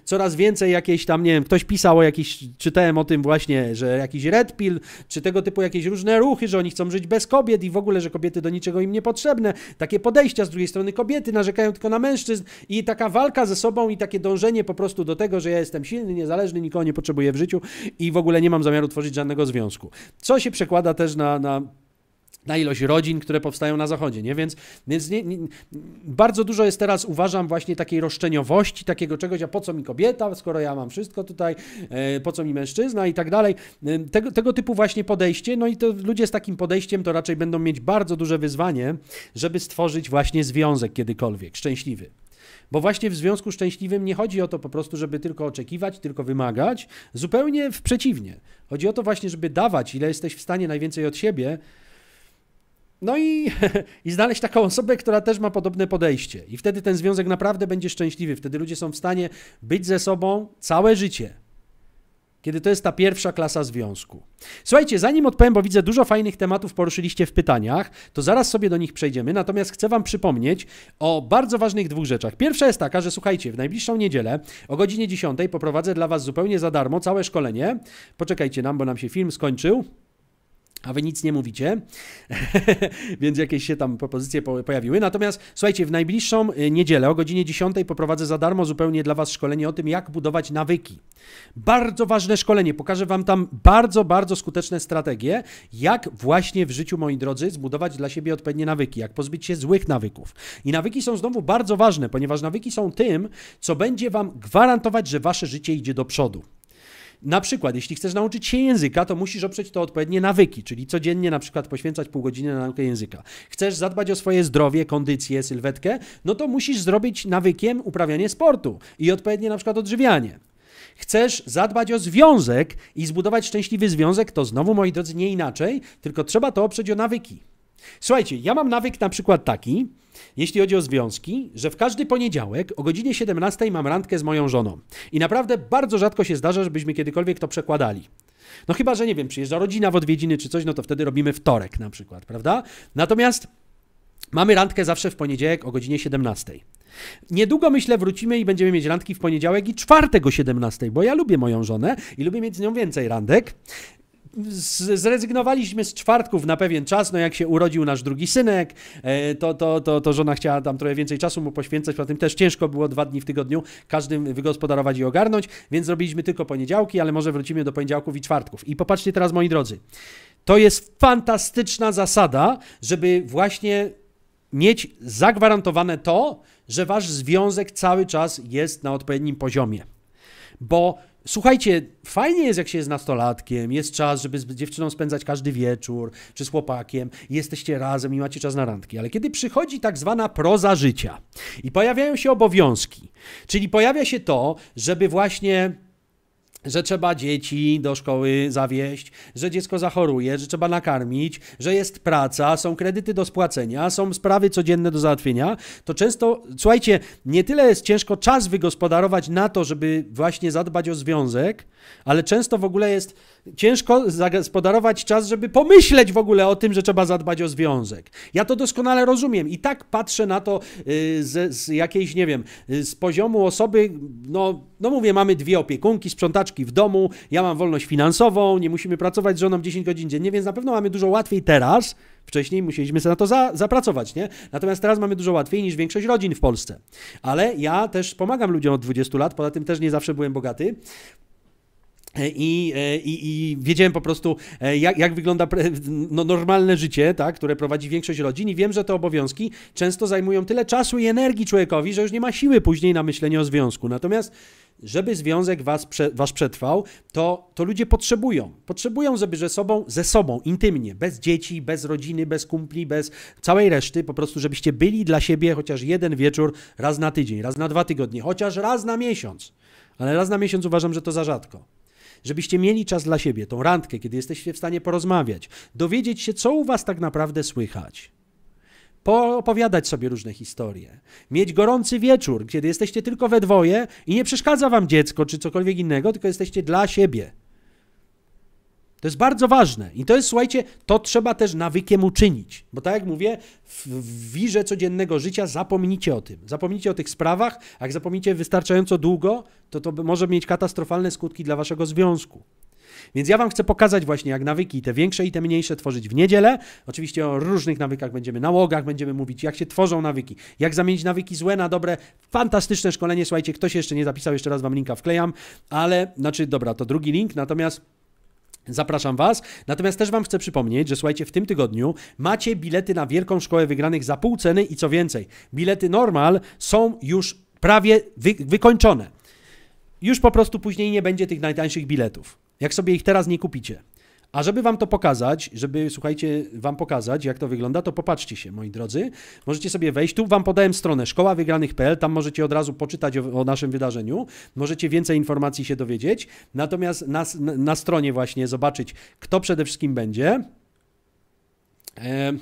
coraz więcej jakieś tam, nie wiem, ktoś pisał o jakiś, czytałem o tym właśnie, że jakiś red pill, czy tego typu jakieś różne ruchy, że oni chcą żyć bez kobiet i w ogóle, że kobiety do niczego im niepotrzebne. Takie podejścia z drugiej strony kobiety narzekają tylko na mężczyzn i taka walka ze sobą i takie dążenie po prostu do tego, że ja jestem silny, niezależny, nikogo nie potrzebuję w życiu i w ogóle nie mam mam zamiaru tworzyć żadnego związku. Co się przekłada też na, na na ilość rodzin, które powstają na Zachodzie, nie? Więc, więc nie, nie, bardzo dużo jest teraz, uważam, właśnie takiej roszczeniowości, takiego czegoś, a po co mi kobieta, skoro ja mam wszystko tutaj, e, po co mi mężczyzna i tak dalej. E, tego, tego typu właśnie podejście, no i to ludzie z takim podejściem to raczej będą mieć bardzo duże wyzwanie, żeby stworzyć właśnie związek kiedykolwiek, szczęśliwy. Bo właśnie w związku szczęśliwym nie chodzi o to po prostu, żeby tylko oczekiwać, tylko wymagać. Zupełnie w przeciwnie. Chodzi o to właśnie, żeby dawać, ile jesteś w stanie najwięcej od siebie. No i, i znaleźć taką osobę, która też ma podobne podejście. I wtedy ten związek naprawdę będzie szczęśliwy. Wtedy ludzie są w stanie być ze sobą całe życie kiedy to jest ta pierwsza klasa związku. Słuchajcie, zanim odpowiem, bo widzę dużo fajnych tematów poruszyliście w pytaniach, to zaraz sobie do nich przejdziemy. Natomiast chcę Wam przypomnieć o bardzo ważnych dwóch rzeczach. Pierwsza jest taka, że słuchajcie, w najbliższą niedzielę o godzinie 10 poprowadzę dla Was zupełnie za darmo całe szkolenie. Poczekajcie nam, bo nam się film skończył. A wy nic nie mówicie, więc jakieś się tam propozycje pojawiły. Natomiast słuchajcie, w najbliższą y, niedzielę o godzinie 10 poprowadzę za darmo zupełnie dla Was szkolenie o tym, jak budować nawyki. Bardzo ważne szkolenie. Pokażę Wam tam bardzo, bardzo skuteczne strategie, jak właśnie w życiu, moi drodzy, zbudować dla siebie odpowiednie nawyki, jak pozbyć się złych nawyków. I nawyki są znowu bardzo ważne, ponieważ nawyki są tym, co będzie Wam gwarantować, że Wasze życie idzie do przodu. Na przykład, jeśli chcesz nauczyć się języka, to musisz oprzeć to odpowiednie nawyki, czyli codziennie na przykład poświęcać pół godziny na naukę języka. Chcesz zadbać o swoje zdrowie, kondycję, sylwetkę, no to musisz zrobić nawykiem uprawianie sportu i odpowiednie na przykład odżywianie. Chcesz zadbać o związek i zbudować szczęśliwy związek, to znowu, moi drodzy, nie inaczej, tylko trzeba to oprzeć o nawyki. Słuchajcie, ja mam nawyk na przykład taki, jeśli chodzi o związki, że w każdy poniedziałek o godzinie 17 mam randkę z moją żoną. I naprawdę bardzo rzadko się zdarza, żebyśmy kiedykolwiek to przekładali. No chyba, że nie wiem, przyjeżdża rodzina w odwiedziny czy coś, no to wtedy robimy wtorek na przykład, prawda? Natomiast mamy randkę zawsze w poniedziałek o godzinie 17. Niedługo myślę wrócimy i będziemy mieć randki w poniedziałek i czwartek o 17, bo ja lubię moją żonę i lubię mieć z nią więcej randek zrezygnowaliśmy z czwartków na pewien czas, no jak się urodził nasz drugi synek, e, to, to, to, to żona chciała tam trochę więcej czasu mu poświęcać, poza tym też ciężko było dwa dni w tygodniu każdym wygospodarować i ogarnąć, więc zrobiliśmy tylko poniedziałki, ale może wrócimy do poniedziałków i czwartków. I popatrzcie teraz, moi drodzy, to jest fantastyczna zasada, żeby właśnie mieć zagwarantowane to, że wasz związek cały czas jest na odpowiednim poziomie. Bo Słuchajcie, fajnie jest, jak się jest nastolatkiem, jest czas, żeby z dziewczyną spędzać każdy wieczór, czy z chłopakiem, jesteście razem i macie czas na randki, ale kiedy przychodzi tak zwana proza życia i pojawiają się obowiązki, czyli pojawia się to, żeby właśnie że trzeba dzieci do szkoły zawieść, że dziecko zachoruje, że trzeba nakarmić, że jest praca, są kredyty do spłacenia, są sprawy codzienne do załatwienia, to często, słuchajcie, nie tyle jest ciężko czas wygospodarować na to, żeby właśnie zadbać o związek, ale często w ogóle jest ciężko zagospodarować czas, żeby pomyśleć w ogóle o tym, że trzeba zadbać o związek. Ja to doskonale rozumiem i tak patrzę na to y, z, z jakiejś, nie wiem, y, z poziomu osoby, no, no mówię, mamy dwie opiekunki, sprzątaczki w domu, ja mam wolność finansową, nie musimy pracować z żoną 10 godzin dziennie, więc na pewno mamy dużo łatwiej teraz, Wcześniej musieliśmy sobie na to za, zapracować, nie? Natomiast teraz mamy dużo łatwiej niż większość rodzin w Polsce. Ale ja też pomagam ludziom od 20 lat, poza tym też nie zawsze byłem bogaty. E, I, e, i, I, wiedziałem po prostu, e, jak, jak wygląda no, normalne życie, tak, które prowadzi większość rodzin, i wiem, że te obowiązki często zajmują tyle czasu i energii człowiekowi, że już nie ma siły później na myślenie o związku. Natomiast żeby związek was, prze, przetrwał, to, to ludzie potrzebują. Potrzebują, żeby ze sobą, ze sobą, intymnie, bez dzieci, bez rodziny, bez kumpli, bez całej reszty, po prostu, żebyście byli dla siebie chociaż jeden wieczór raz na tydzień, raz na dwa tygodnie, chociaż raz na miesiąc. Ale raz na miesiąc uważam, że to za rzadko żebyście mieli czas dla siebie, tą randkę, kiedy jesteście w stanie porozmawiać, dowiedzieć się, co u was tak naprawdę słychać opowiadać sobie różne historie, mieć gorący wieczór, kiedy jesteście tylko we dwoje i nie przeszkadza wam dziecko czy cokolwiek innego, tylko jesteście dla siebie. To jest bardzo ważne. I to jest, słuchajcie, to trzeba też nawykiem uczynić. Bo tak jak mówię, w, wirze codziennego życia zapomnijcie o tym. Zapomnijcie o tych sprawach. A jak zapomnicie wystarczająco długo, to to może mieć katastrofalne skutki dla waszego związku. Więc ja Wam chcę pokazać właśnie, jak nawyki, te większe i te mniejsze, tworzyć w niedzielę. Oczywiście o różnych nawykach będziemy, nałogach będziemy mówić, jak się tworzą nawyki, jak zamienić nawyki złe na dobre. Fantastyczne szkolenie, słuchajcie, ktoś jeszcze nie zapisał, jeszcze raz Wam linka wklejam, ale, znaczy, dobra, to drugi link, natomiast Zapraszam Was. Natomiast też Wam chcę przypomnieć, że słuchajcie, w tym tygodniu macie bilety na Wielką Szkołę Wygranych za pół ceny i co więcej, bilety normal są już prawie wy wykończone. Już po prostu później nie będzie tych najtańszych biletów. Jak sobie ich teraz nie kupicie. A żeby wam to pokazać, żeby słuchajcie, wam pokazać, jak to wygląda, to popatrzcie się, moi drodzy. Możecie sobie wejść, tu wam podałem stronę szkoławygranych.pl, tam możecie od razu poczytać o, o, naszym wydarzeniu, możecie więcej informacji się dowiedzieć. Natomiast na, na stronie właśnie zobaczyć, kto przede wszystkim będzie. E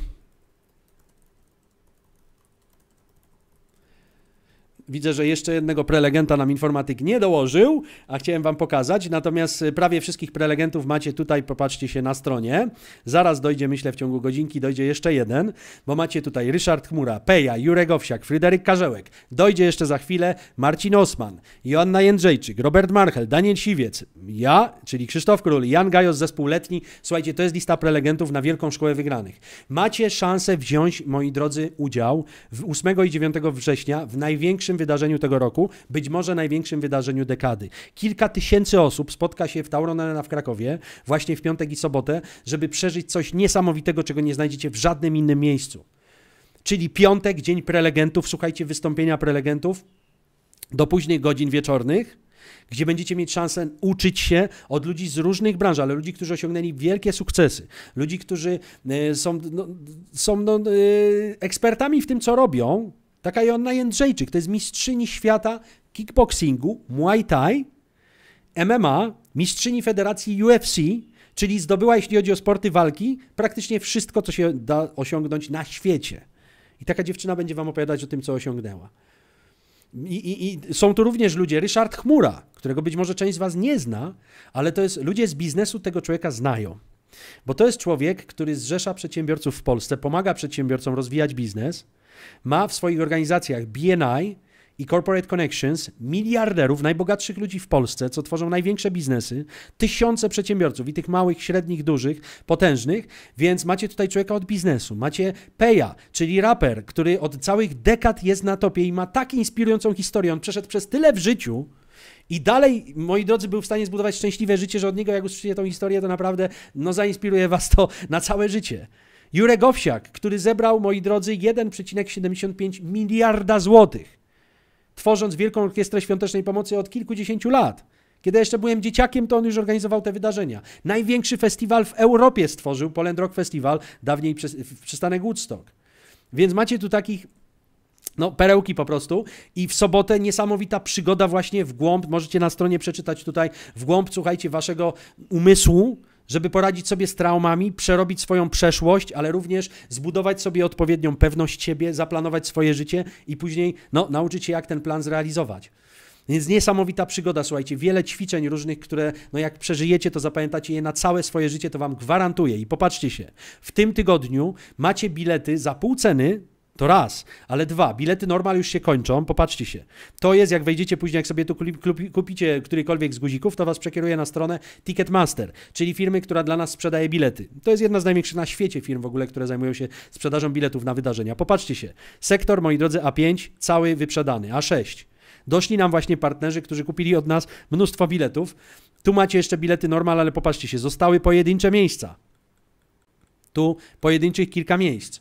Widzę, że jeszcze jednego prelegenta nam informatyk nie dołożył, a chciałem Wam pokazać. Natomiast y, prawie wszystkich prelegentów macie tutaj, popatrzcie się na stronie. Zaraz dojdzie, myślę, w ciągu godzinki dojdzie jeszcze jeden, bo macie tutaj Ryszard Chmura, Peja, Jurek Owsiak, Fryderyk Karzełek. Dojdzie jeszcze za chwilę Marcin Osman, Joanna Jędrzejczyk, Robert Marchel, Daniel Siwiec, ja, czyli Krzysztof Król, Jan Gajos, zespół letni. Słuchajcie, to jest lista prelegentów na Wielką Szkołę Wygranych. Macie szansę wziąć, moi drodzy, udział w 8 i 9 września w największym wydarzeniu tego roku, być może największym wydarzeniu dekady. Kilka tysięcy osób spotka się w Tauron Arena w Krakowie właśnie w piątek i sobotę, żeby przeżyć coś niesamowitego, czego nie znajdziecie w żadnym innym miejscu. Czyli piątek, dzień prelegentów, słuchajcie wystąpienia prelegentów do późnych godzin wieczornych gdzie będziecie mieć szansę uczyć się od ludzi z różnych branż, ale ludzi, którzy osiągnęli wielkie sukcesy, ludzi, którzy e, są, no, są no, e, ekspertami w tym, co robią, Taka Joanna Jędrzejczyk, to jest mistrzyni świata kickboxingu, muay thai, MMA, mistrzyni federacji UFC, czyli zdobyła, jeśli chodzi o sporty walki, praktycznie wszystko, co się da osiągnąć na świecie. I taka dziewczyna będzie wam opowiadać o tym, co osiągnęła. I, i, I, są tu również ludzie, Ryszard Chmura, którego być może część z Was nie zna, ale to jest, ludzie z biznesu tego człowieka znają. Bo to jest człowiek, który zrzesza przedsiębiorców w Polsce, pomaga przedsiębiorcom rozwijać biznes, ma w swoich organizacjach BNI i Corporate Connections miliarderów, najbogatszych ludzi w Polsce, co tworzą największe biznesy, tysiące przedsiębiorców i tych małych, średnich, dużych, potężnych, więc macie tutaj człowieka od biznesu. Macie Peja, czyli raper, który od całych dekad jest na topie i ma tak inspirującą historię. On przeszedł przez tyle w życiu, i dalej, moi drodzy, był w stanie zbudować szczęśliwe życie, że od niego, jak usłyszycie tą historię, to naprawdę no, zainspiruje was to na całe życie. Jurek Owsiak, który zebrał, moi drodzy, 1,75 miliarda złotych, tworząc Wielką Orkiestrę Świątecznej Pomocy od kilkudziesięciu lat. Kiedy jeszcze byłem dzieciakiem, to on już organizował te wydarzenia. Największy festiwal w Europie stworzył, Poland Rock Festival, dawniej przystanek Woodstock. Więc macie tu takich no, perełki po prostu. I w sobotę niesamowita przygoda właśnie w głąb. Możecie na stronie przeczytać tutaj w głąb, słuchajcie, waszego umysłu żeby poradzić sobie z traumami, przerobić swoją przeszłość, ale również zbudować sobie odpowiednią pewność siebie, zaplanować swoje życie i później no, nauczyć się, jak ten plan zrealizować. Więc niesamowita przygoda, słuchajcie, wiele ćwiczeń różnych, które no jak przeżyjecie, to zapamiętacie je na całe swoje życie, to wam gwarantuję. I popatrzcie się, w tym tygodniu macie bilety za pół ceny to raz, ale dwa, bilety normal już się kończą, popatrzcie się. To jest, jak wejdziecie później, jak sobie tu kupicie którykolwiek z guzików, to was przekieruje na stronę Ticketmaster, czyli firmy, która dla nas sprzedaje bilety. To jest jedna z największych na świecie firm w ogóle, które zajmują się sprzedażą biletów na wydarzenia. Popatrzcie się, sektor, moi drodzy, A5 cały wyprzedany, A6. Doszli nam właśnie partnerzy, którzy kupili od nas mnóstwo biletów. Tu macie jeszcze bilety normal, ale popatrzcie się, zostały pojedyncze miejsca. Tu pojedynczych kilka miejsc.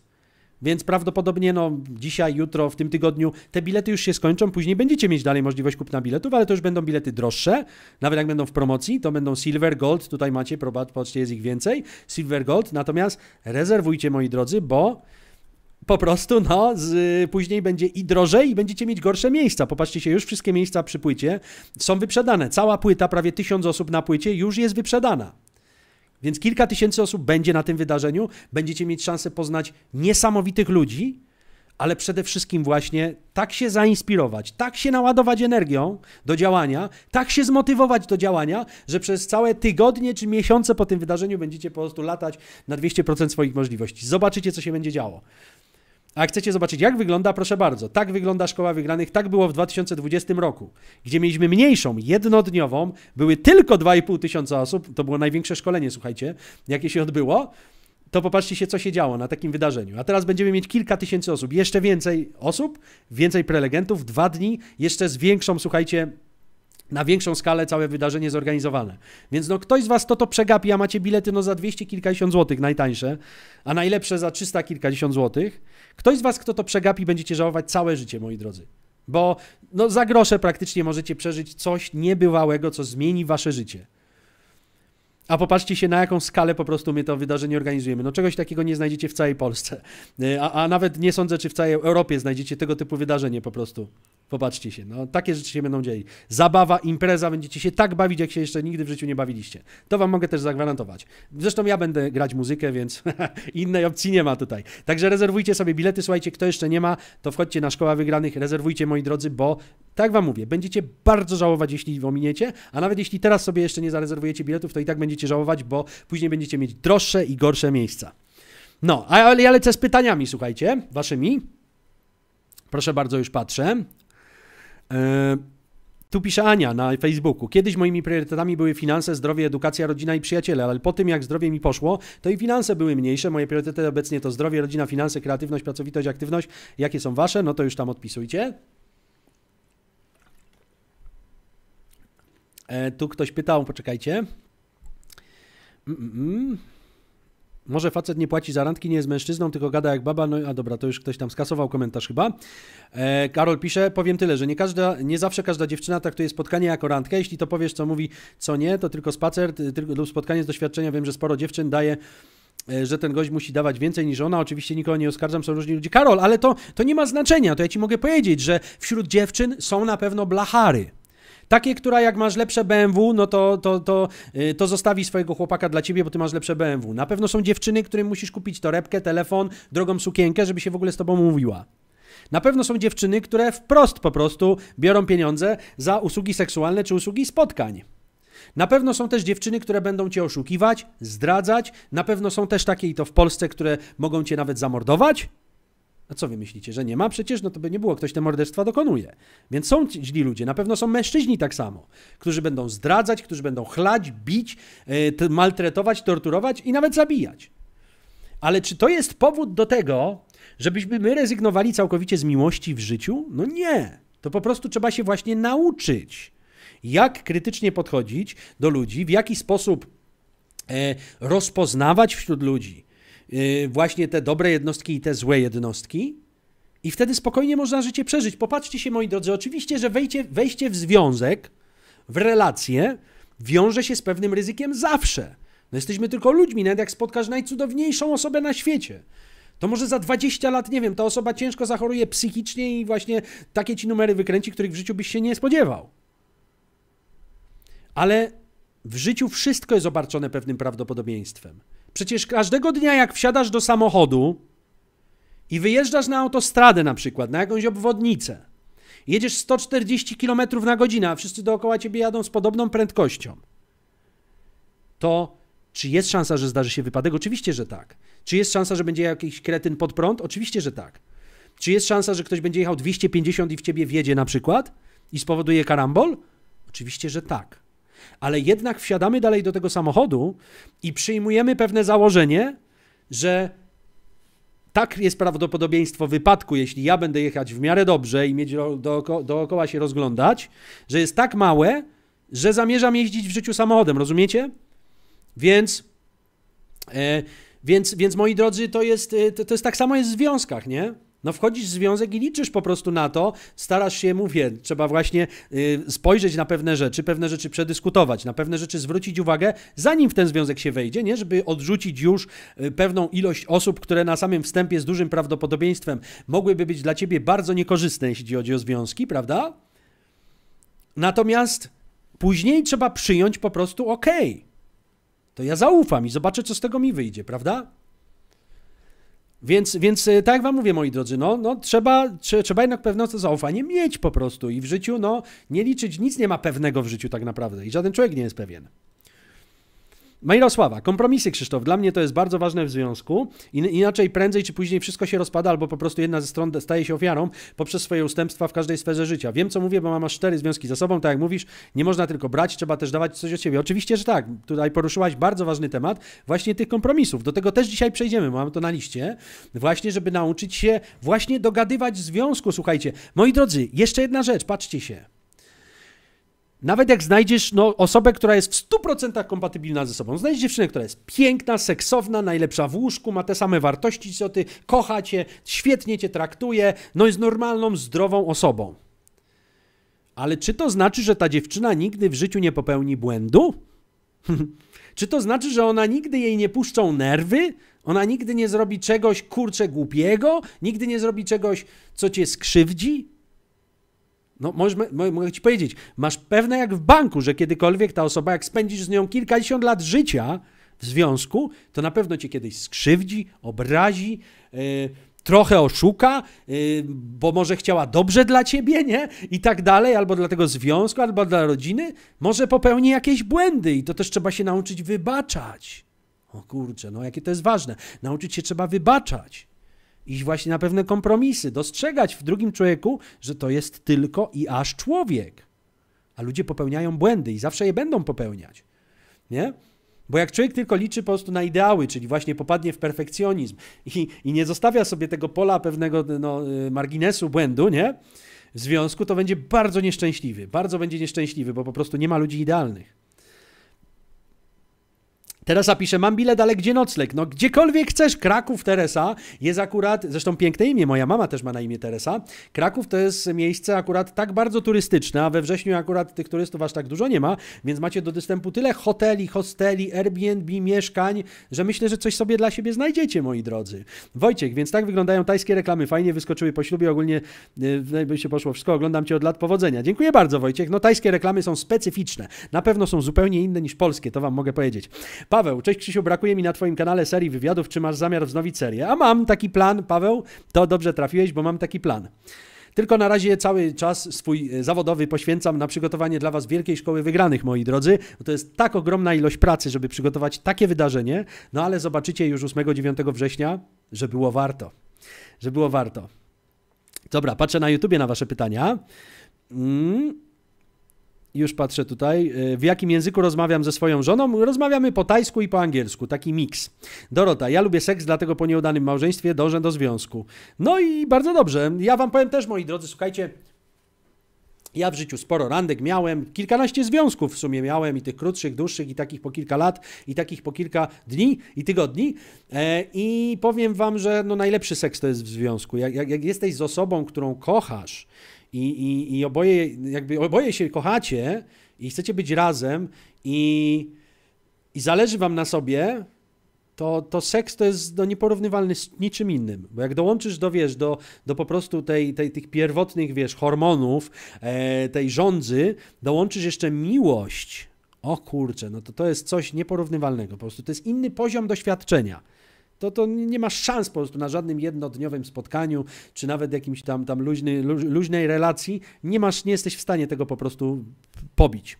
Więc prawdopodobnie no, dzisiaj, jutro, w tym tygodniu te bilety już się skończą. Później będziecie mieć dalej możliwość kupna biletów, ale to już będą bilety droższe. Nawet jak będą w promocji, to będą Silver Gold. Tutaj macie, patrzcie, jest ich więcej. Silver Gold. Natomiast rezerwujcie, moi drodzy, bo po prostu, no, z, później będzie i drożej, i będziecie mieć gorsze miejsca. Popatrzcie się, już wszystkie miejsca przy płycie są wyprzedane. Cała płyta, prawie tysiąc osób na płycie, już jest wyprzedana. Więc kilka tysięcy osób będzie na tym wydarzeniu, będziecie mieć szansę poznać niesamowitych ludzi, ale przede wszystkim właśnie tak się zainspirować, tak się naładować energią do działania, tak się zmotywować do działania, że przez całe tygodnie czy miesiące po tym wydarzeniu będziecie po prostu latać na 200% swoich możliwości. Zobaczycie, co się będzie działo. A chcecie zobaczyć, jak wygląda? Proszę bardzo. Tak wygląda Szkoła Wygranych. Tak było w 2020 roku, gdzie mieliśmy mniejszą, jednodniową. Były tylko 2,5 tysiąca osób. To było największe szkolenie, słuchajcie, jakie się odbyło to popatrzcie się, co się działo na takim wydarzeniu. A teraz będziemy mieć kilka tysięcy osób, jeszcze więcej osób, więcej prelegentów, dwa dni, jeszcze z większą, słuchajcie, na większą skalę całe wydarzenie zorganizowane. Więc no ktoś z was to to przegapi, a macie bilety no za 200 kilkadziesiąt złotych najtańsze, a najlepsze za 300 kilkadziesiąt złotych. Ktoś z was, kto to przegapi, będziecie żałować całe życie, moi drodzy. Bo no za grosze praktycznie możecie przeżyć coś niebywałego, co zmieni wasze życie. A popatrzcie się, na jaką skalę po prostu my to wydarzenie organizujemy. No czegoś takiego nie znajdziecie w całej Polsce. Y, a, a nawet nie sądzę, czy w całej Europie znajdziecie tego typu wydarzenie po prostu. Popatrzcie się, no takie rzeczy się będą dzieli. Zabawa, impreza, będziecie się tak bawić, jak się jeszcze nigdy w życiu nie bawiliście. To wam mogę też zagwarantować. Zresztą ja będę grać muzykę, więc innej opcji nie ma tutaj. Także rezerwujcie sobie bilety, słuchajcie, kto jeszcze nie ma, to wchodźcie na Szkoła Wygranych, rezerwujcie moi drodzy, bo tak wam mówię, będziecie bardzo żałować, jeśli ominiecie, a nawet jeśli teraz sobie jeszcze nie zarezerwujecie biletów, to i tak będziecie żałować, bo później będziecie mieć droższe i gorsze miejsca. No, ale ja lecę z pytaniami, słuchajcie, waszymi. Proszę bardzo, już patrzę. E, tu pisze Ania na Facebooku. Kiedyś moimi priorytetami były finanse, zdrowie, edukacja, rodzina i przyjaciele, ale po tym jak zdrowie mi poszło, to i finanse były mniejsze. Moje priorytety obecnie to zdrowie, rodzina, finanse, kreatywność, pracowitość, aktywność. Jakie są wasze? No to już tam odpisujcie. E, tu ktoś pytał, poczekajcie. Mm -mm. mm. Może facet nie płaci za randki, nie jest mężczyzną, tylko gada jak baba. No a dobra, to już ktoś tam skasował komentarz chyba. E, Karol pisze, powiem tyle, że nie, każda, nie zawsze każda dziewczyna traktuje spotkanie jako randkę. Jeśli to powiesz, co mówi, co nie, to tylko spacer tylko, lub spotkanie z doświadczenia. Wiem, że sporo dziewczyn daje e, że ten gość musi dawać więcej niż ona. Oczywiście nikogo nie oskarżam, są różni ludzie. Karol, ale to, to nie ma znaczenia. To ja ci mogę powiedzieć, że wśród dziewczyn są na pewno blachary. Takie, która jak masz lepsze BMW, no to, to, to, y, to zostawi swojego chłopaka dla ciebie, bo ty masz lepsze BMW. Na pewno są dziewczyny, którym musisz kupić torebkę, telefon, drogą sukienkę, żeby się w ogóle z tobą mówiła. Na pewno są dziewczyny, które wprost po prostu biorą pieniądze za usługi seksualne czy usługi spotkań. Na pewno są też dziewczyny, które będą cię oszukiwać, zdradzać. Na pewno są też takie i to w Polsce, które mogą cię nawet zamordować. A co wy myślicie, że nie ma? Przecież no to by nie było, ktoś te morderstwa dokonuje. Więc są źli ludzie, na pewno są mężczyźni tak samo, którzy będą zdradzać, którzy będą chlać, bić, yy, maltretować, torturować i nawet zabijać. Ale czy to jest powód do tego, żebyśmy my rezygnowali całkowicie z miłości w życiu? No nie. To po prostu trzeba się właśnie nauczyć, jak krytycznie podchodzić do ludzi, w jaki sposób e, rozpoznawać wśród ludzi Y, właśnie te dobre jednostki i te złe jednostki. I wtedy spokojnie można życie przeżyć. Popatrzcie się, moi drodzy, oczywiście, że wejście, wejście w związek, w relacje, wiąże się z pewnym ryzykiem zawsze. No jesteśmy tylko ludźmi, nawet jak spotkasz najcudowniejszą osobę na świecie. To może za 20 lat, nie wiem, ta osoba ciężko zachoruje psychicznie i właśnie takie ci numery wykręci, których w życiu byś się nie spodziewał. Ale w życiu wszystko jest obarczone pewnym prawdopodobieństwem. Przecież każdego dnia, jak wsiadasz do samochodu i wyjeżdżasz na autostradę na przykład, na jakąś obwodnicę, jedziesz 140 km na godzinę, a wszyscy dookoła ciebie jadą z podobną prędkością, to czy jest szansa, że zdarzy się wypadek? Oczywiście, że tak. Czy jest szansa, że będzie jakiś kretyn pod prąd? Oczywiście, że tak. Czy jest szansa, że ktoś będzie jechał 250 i w ciebie wjedzie na przykład i spowoduje karambol? Oczywiście, że tak ale jednak wsiadamy dalej do tego samochodu i przyjmujemy pewne założenie, że tak jest prawdopodobieństwo wypadku, jeśli ja będę jechać w miarę dobrze i mieć dooko, dookoła się rozglądać, że jest tak małe, że zamierzam jeździć w życiu samochodem, rozumiecie? Więc, e, więc, więc moi drodzy, to jest, e, to, to jest tak samo jest w związkach, nie? No wchodzisz w związek i liczysz po prostu na to, starasz się, mówię, trzeba właśnie y, spojrzeć na pewne rzeczy, pewne rzeczy przedyskutować, na pewne rzeczy zwrócić uwagę, zanim w ten związek się wejdzie, nie? Żeby odrzucić już y, pewną ilość osób, które na samym wstępie z dużym prawdopodobieństwem mogłyby być dla ciebie bardzo niekorzystne, jeśli chodzi o związki, prawda? Natomiast później trzeba przyjąć po prostu, okej, okay, to ja zaufam i zobaczę, co z tego mi wyjdzie, prawda? Więc, więc e, tak jak wam mówię, moi drodzy, no, no trzeba, trze, trzeba jednak pewne to zaufanie mieć po prostu i w życiu, no, nie liczyć, nic nie ma pewnego w życiu tak naprawdę i żaden człowiek nie jest pewien. Mirosława, kompromisy Krzysztof, dla mnie to jest bardzo ważne w związku. Inaczej prędzej czy później wszystko się rozpada, albo po prostu jedna ze stron staje się ofiarą poprzez swoje ustępstwa w każdej sferze życia. Wiem, co mówię, bo mam aż cztery związki za sobą, tak jak mówisz, nie można tylko brać, trzeba też dawać coś od siebie. Oczywiście, że tak. Tutaj poruszyłaś bardzo ważny temat właśnie tych kompromisów. Do tego też dzisiaj przejdziemy, mam to na liście. Właśnie, żeby nauczyć się właśnie dogadywać związku. Słuchajcie, moi drodzy, jeszcze jedna rzecz, patrzcie się. Nawet jak znajdziesz no, osobę, która jest w 100% kompatybilna ze sobą, znajdziesz dziewczynę, która jest piękna, seksowna, najlepsza w łóżku, ma te same wartości co ty, kocha cię, świetnie cię traktuje, no jest normalną, zdrową osobą. Ale czy to znaczy, że ta dziewczyna nigdy w życiu nie popełni błędu? czy to znaczy, że ona nigdy jej nie puszczą nerwy? Ona nigdy nie zrobi czegoś kurcze głupiego? Nigdy nie zrobi czegoś, co cię skrzywdzi? No, możesz, mogę ci powiedzieć, masz pewne jak w banku, że kiedykolwiek ta osoba, jak spędzisz z nią kilkadziesiąt lat życia w związku, to na pewno cię kiedyś skrzywdzi, obrazi, yy, trochę oszuka, yy, bo może chciała dobrze dla ciebie, nie? I tak dalej, albo dla tego związku, albo dla rodziny. Może popełni jakieś błędy i to też trzeba się nauczyć wybaczać. O kurczę, no jakie to jest ważne. Nauczyć się trzeba wybaczać iść właśnie na pewne kompromisy, dostrzegać w drugim człowieku, że to jest tylko i aż człowiek. A ludzie popełniają błędy i zawsze je będą popełniać. Nie? Bo jak człowiek tylko liczy po prostu na ideały, czyli właśnie popadnie w perfekcjonizm i, i nie zostawia sobie tego pola pewnego no, y, marginesu błędu, nie? W związku to będzie bardzo nieszczęśliwy, bardzo będzie nieszczęśliwy, bo po prostu nie ma ludzi idealnych. Teresa pisze, mam bilet, ale gdzie nocleg? No gdziekolwiek chcesz, Kraków, Teresa jest akurat, zresztą piękne imię, moja mama też ma na imię Teresa. Kraków to jest miejsce akurat tak bardzo turystyczne, a we wrześniu akurat tych turystów aż tak dużo nie ma, więc macie do dostępu tyle hoteli, hosteli, Airbnb, mieszkań, że myślę, że coś sobie dla siebie znajdziecie, moi drodzy. Wojciech, więc tak wyglądają tajskie reklamy, fajnie wyskoczyły po ślubie, ogólnie e, by się poszło wszystko, oglądam Cię od lat, powodzenia. Dziękuję bardzo Wojciech, no tajskie reklamy są specyficzne, na pewno są zupełnie inne niż polskie, to Wam mogę powiedzieć. Paweł, cześć Krzysiu, brakuje mi na Twoim kanale serii wywiadów. Czy masz zamiar wznowić serię? A mam taki plan, Paweł, to dobrze trafiłeś, bo mam taki plan. Tylko na razie cały czas swój e, zawodowy poświęcam na przygotowanie dla Was Wielkiej Szkoły Wygranych, moi drodzy. To jest tak ogromna ilość pracy, żeby przygotować takie wydarzenie, no ale zobaczycie już 8-9 września, że było warto. Że było warto. Dobra, patrzę na YouTubie na Wasze pytania. Mm. Już patrzę tutaj. E, w jakim języku rozmawiam ze swoją żoną? Rozmawiamy po tajsku i po angielsku. Taki miks. Dorota, ja lubię seks, dlatego po nieudanym małżeństwie dążę do związku. No i bardzo dobrze. Ja wam powiem też, moi drodzy, słuchajcie, ja w życiu sporo randek miałem, kilkanaście związków w sumie miałem i tych krótszych, dłuższych i takich po kilka lat i takich po kilka dni i tygodni e, i powiem wam, że no najlepszy seks to jest w związku. Jak, jak, jak jesteś z osobą, którą kochasz, i, i, i oboje, jakby oboje się kochacie i chcecie być razem i, i zależy wam na sobie, to, to seks to jest no, nieporównywalny z niczym innym. Bo jak dołączysz do, wiesz, do, do po prostu tej, tej, tych pierwotnych, wiesz, hormonów, e, tej żądzy, dołączysz jeszcze miłość. O kurczę, no to to jest coś nieporównywalnego. Po prostu to jest inny poziom doświadczenia. To, to nie masz szans po prostu na żadnym jednodniowym spotkaniu, czy nawet jakimś tam, tam luźny, luźnej relacji. Nie masz, nie jesteś w stanie tego po prostu pobić.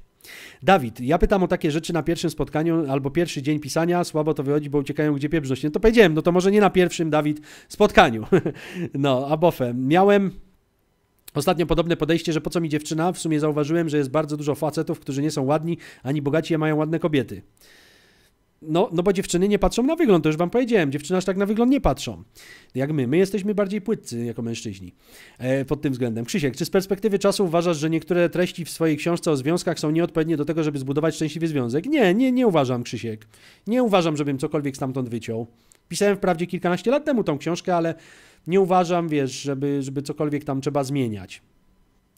Dawid, ja pytam o takie rzeczy na pierwszym spotkaniu albo pierwszy dzień pisania, słabo to wychodzi, bo uciekają gdzie pieprzność. No to powiedziałem, no to może nie na pierwszym, Dawid, spotkaniu. no, a bofe, Miałem Ostatnio podobne podejście, że po co mi dziewczyna? W sumie zauważyłem, że jest bardzo dużo facetów, którzy nie są ładni ani bogaci, a mają ładne kobiety. No, no bo dziewczyny nie patrzą na wygląd, to już wam powiedziałem. Dziewczyny aż tak na wygląd nie patrzą, jak my. My jesteśmy bardziej płytcy jako mężczyźni e, pod tym względem. Krzysiek, czy z perspektywy czasu uważasz, że niektóre treści w swojej książce o związkach są nieodpowiednie do tego, żeby zbudować szczęśliwy związek? Nie, nie, nie uważam, Krzysiek. Nie uważam, żebym cokolwiek stamtąd wyciął. Pisałem wprawdzie kilkanaście lat temu tą książkę, ale nie uważam, wiesz, żeby, żeby cokolwiek tam trzeba zmieniać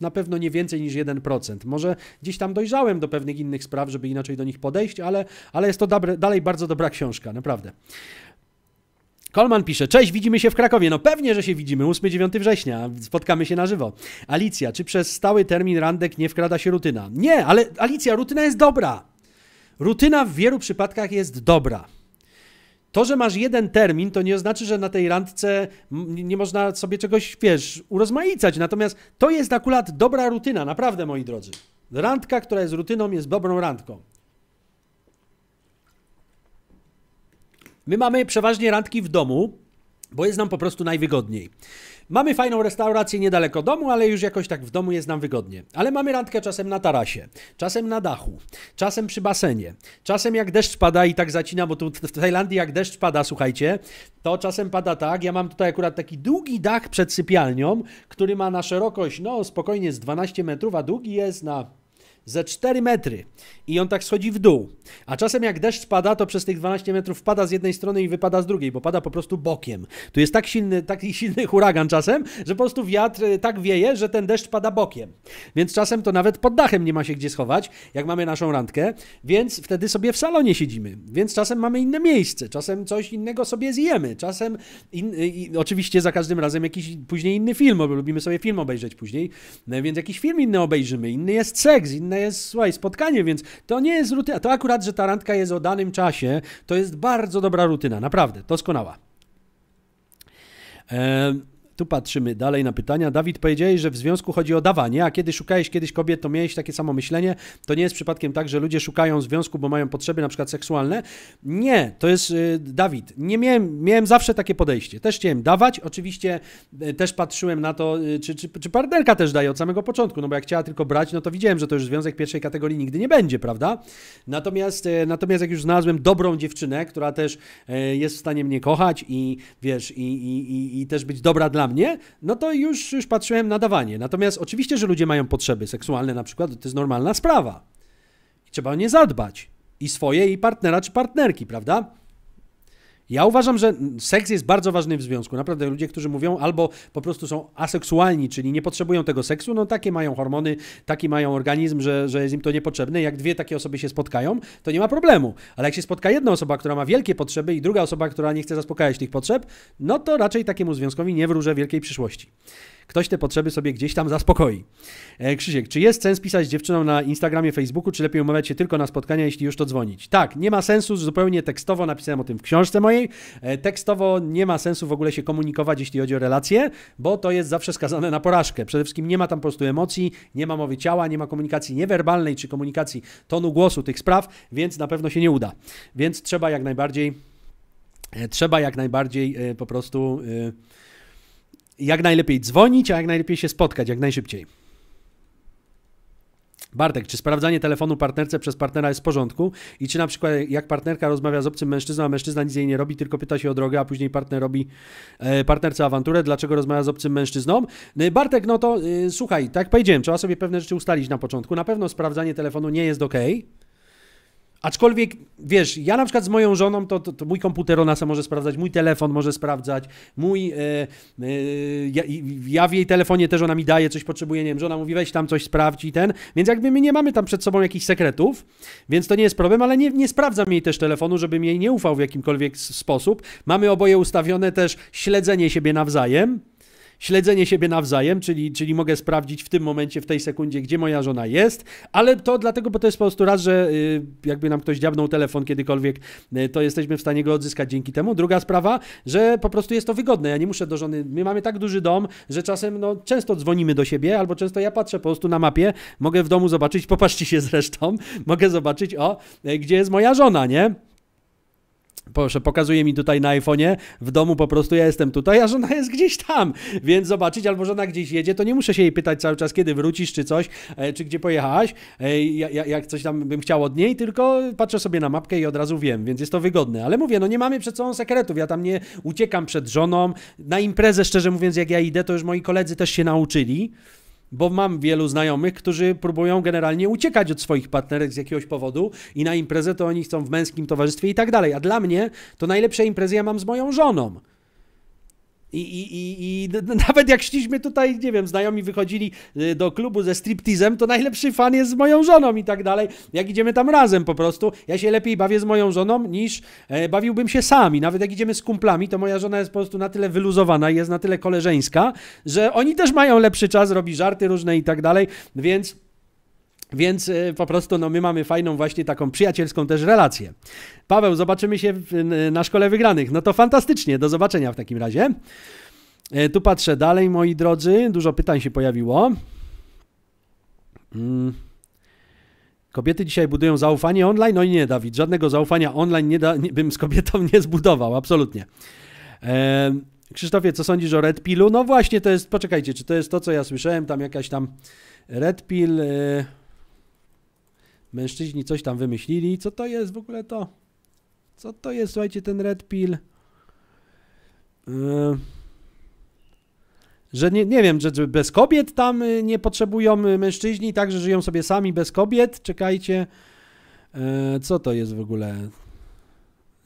na pewno nie więcej niż 1%. Może dziś tam dojrzałem do pewnych innych spraw, żeby inaczej do nich podejść, ale, ale jest to dobre, dalej bardzo dobra książka, naprawdę. Kolman pisze, cześć, widzimy się w Krakowie. No pewnie, że się widzimy, 8-9 września, spotkamy się na żywo. Alicja, czy przez stały termin randek nie wkrada się rutyna? Nie, ale Alicja, rutyna jest dobra. Rutyna w wielu przypadkach jest dobra. To, że masz jeden termin, to nie oznacza, że na tej randce nie można sobie czegoś, wiesz, urozmaicać. Natomiast to jest akurat dobra rutyna, naprawdę, moi drodzy. Randka, która jest rutyną, jest dobrą randką. My mamy przeważnie randki w domu, bo jest nam po prostu najwygodniej. Mamy fajną restaurację niedaleko domu, ale już jakoś tak w domu jest nam wygodnie. Ale mamy randkę czasem na tarasie, czasem na dachu, czasem przy basenie, czasem jak deszcz pada i tak zacina, bo tu w Tajlandii jak deszcz pada, słuchajcie, to czasem pada tak. Ja mam tutaj akurat taki długi dach przed sypialnią, który ma na szerokość, no spokojnie z 12 metrów, a długi jest na ze 4 metry i on tak schodzi w dół. A czasem jak deszcz pada, to przez tych 12 metrów pada z jednej strony i wypada z drugiej, bo pada po prostu bokiem. Tu jest tak silny, taki silny huragan czasem, że po prostu wiatr y, tak wieje, że ten deszcz pada bokiem. Więc czasem to nawet pod dachem nie ma się gdzie schować, jak mamy naszą randkę, więc wtedy sobie w salonie siedzimy. Więc czasem mamy inne miejsce, czasem coś innego sobie zjemy, czasem in, y, i, oczywiście za każdym razem jakiś później inny film, bo lubimy sobie film obejrzeć później, no, więc jakiś film inny obejrzymy, inny jest seks, inny jest, słuchaj, spotkanie, więc to nie jest rutyna. To akurat, że ta randka jest o danym czasie, to jest bardzo dobra rutyna, naprawdę, doskonała. Ehm, tu patrzymy dalej na pytania. Dawid, powiedział, że w związku chodzi o dawanie, a kiedy szukałeś kiedyś kobiet, to miałeś takie samo myślenie. To nie jest przypadkiem tak, że ludzie szukają związku, bo mają potrzeby na przykład seksualne. Nie, to jest, y, Dawid, nie miałem, miałem zawsze takie podejście. Też chciałem dawać, oczywiście y, też patrzyłem na to, y, czy, czy, czy partnerka też daje od samego początku, no bo jak chciała tylko brać, no to widziałem, że to już związek pierwszej kategorii nigdy nie będzie, prawda? Natomiast, natomiast jak już znalazłem dobrą dziewczynę, która też jest w stanie mnie kochać i wiesz, i, i, i, i też być dobra dla mnie, no to już, już patrzyłem na dawanie. Natomiast oczywiście, że ludzie mają potrzeby seksualne na przykład, to jest normalna sprawa. I trzeba o nie zadbać. I swoje, i partnera, czy partnerki, prawda? Ja uważam, że seks jest bardzo ważny w związku. Naprawdę ludzie, którzy mówią albo po prostu są aseksualni, czyli nie potrzebują tego seksu, no takie mają hormony, taki mają organizm, że, że jest im to niepotrzebne. Jak dwie takie osoby się spotkają, to nie ma problemu. Ale jak się spotka jedna osoba, która ma wielkie potrzeby i druga osoba, która nie chce zaspokajać tych potrzeb, no to raczej takiemu związkowi nie wróżę wielkiej przyszłości ktoś te potrzeby sobie gdzieś tam zaspokoi. E, Krzysiek, czy jest sens pisać dziewczyną na Instagramie, Facebooku, czy lepiej umawiać się tylko na spotkania, jeśli już to dzwonić? Tak, nie ma sensu, zupełnie tekstowo napisałem o tym w książce mojej. E, tekstowo nie ma sensu w ogóle się komunikować, jeśli chodzi o relacje, bo to jest zawsze skazane na porażkę. Przede wszystkim nie ma tam po prostu emocji, nie ma mowy ciała, nie ma komunikacji niewerbalnej czy komunikacji tonu głosu tych spraw, więc na pewno się nie uda. Więc trzeba jak najbardziej, e, trzeba jak najbardziej po prostu jak najlepiej dzwonić, a jak najlepiej się spotkać, jak najszybciej. Bartek, czy sprawdzanie telefonu partnerce przez partnera jest w porządku? I czy na przykład jak partnerka rozmawia z obcym mężczyzną, a mężczyzna nic jej nie robi, tylko pyta się o drogę, a później partner robi e, partnerce awanturę, dlaczego rozmawia z obcym mężczyzną? E, Bartek, no to e, słuchaj, tak powiedziałem, trzeba sobie pewne rzeczy ustalić na początku. Na pewno sprawdzanie telefonu nie jest ok, Aczkolwiek, wiesz, ja na przykład z moją żoną, to, to, to, mój komputer ona sama może sprawdzać, mój telefon może sprawdzać, mój, e, e, ja, ja, w jej telefonie też ona mi daje, coś potrzebuje, nie wiem, żona mówi weź tam coś sprawdź i ten, więc jakby my nie mamy tam przed sobą jakichś sekretów, więc to nie jest problem, ale nie, nie sprawdzam jej też telefonu, żebym jej nie ufał w jakimkolwiek sposób. Mamy oboje ustawione też śledzenie siebie nawzajem, śledzenie siebie nawzajem, czyli, czyli mogę sprawdzić w tym momencie, w tej sekundzie, gdzie moja żona jest, ale to dlatego, bo to jest po prostu raz, że y, jakby nam ktoś dziabnął telefon kiedykolwiek, y, to jesteśmy w stanie go odzyskać dzięki temu. Druga sprawa, że po prostu jest to wygodne. Ja nie muszę do żony, my mamy tak duży dom, że czasem no, często dzwonimy do siebie, albo często ja patrzę po prostu na mapie, mogę w domu zobaczyć, popatrzcie się zresztą, mogę zobaczyć, o, y, gdzie jest moja żona, nie? Proszę, pokazuje mi tutaj na iPhone'ie, w domu po prostu ja jestem tutaj, a żona jest gdzieś tam, więc zobaczyć, albo żona gdzieś jedzie, to nie muszę się jej pytać cały czas, kiedy wrócisz, czy coś, e, czy gdzie pojechałaś, e, jak coś tam bym chciał od niej, tylko patrzę sobie na mapkę i od razu wiem, więc jest to wygodne. Ale mówię, no nie mamy przed sobą sekretów, ja tam nie uciekam przed żoną, na imprezę szczerze mówiąc, jak ja idę, to już moi koledzy też się nauczyli, bo mam wielu znajomych, którzy próbują generalnie uciekać od swoich partnerek z jakiegoś powodu i na imprezę to oni chcą w męskim towarzystwie i tak dalej. A dla mnie to najlepsze imprezy ja mam z moją żoną. I, i, i, I, nawet jak szliśmy tutaj, nie wiem, znajomi wychodzili y, do klubu ze striptizem, to najlepszy fan jest z moją żoną i tak dalej. Jak idziemy tam razem po prostu, ja się lepiej bawię z moją żoną niż e, bawiłbym się sami. Nawet jak idziemy z kumplami, to moja żona jest po prostu na tyle wyluzowana i jest na tyle koleżeńska, że oni też mają lepszy czas, robi żarty różne i tak dalej, więc więc y, po prostu no, my mamy fajną właśnie taką przyjacielską też relację. Paweł, zobaczymy się na Szkole Wygranych. No to fantastycznie, do zobaczenia w takim razie. E, tu patrzę dalej, moi drodzy, dużo pytań się pojawiło. Hmm. Kobiety dzisiaj budują zaufanie online? no i nie, Dawid, żadnego zaufania online nie, da, nie bym z kobietą nie zbudował, absolutnie. E, Krzysztofie, co sądzisz o Red Pillu? No właśnie, to jest, poczekajcie, czy to jest to, co ja słyszałem, tam jakaś tam Red Pill... E, Mężczyźni coś tam wymyślili. Co to jest w ogóle to? Co to jest, słuchajcie, ten red pill? Yy. Że nie, nie wiem, że bez kobiet tam y, nie potrzebują y, mężczyźni, tak, że żyją sobie sami bez kobiet. Czekajcie. Yy, co to jest w ogóle?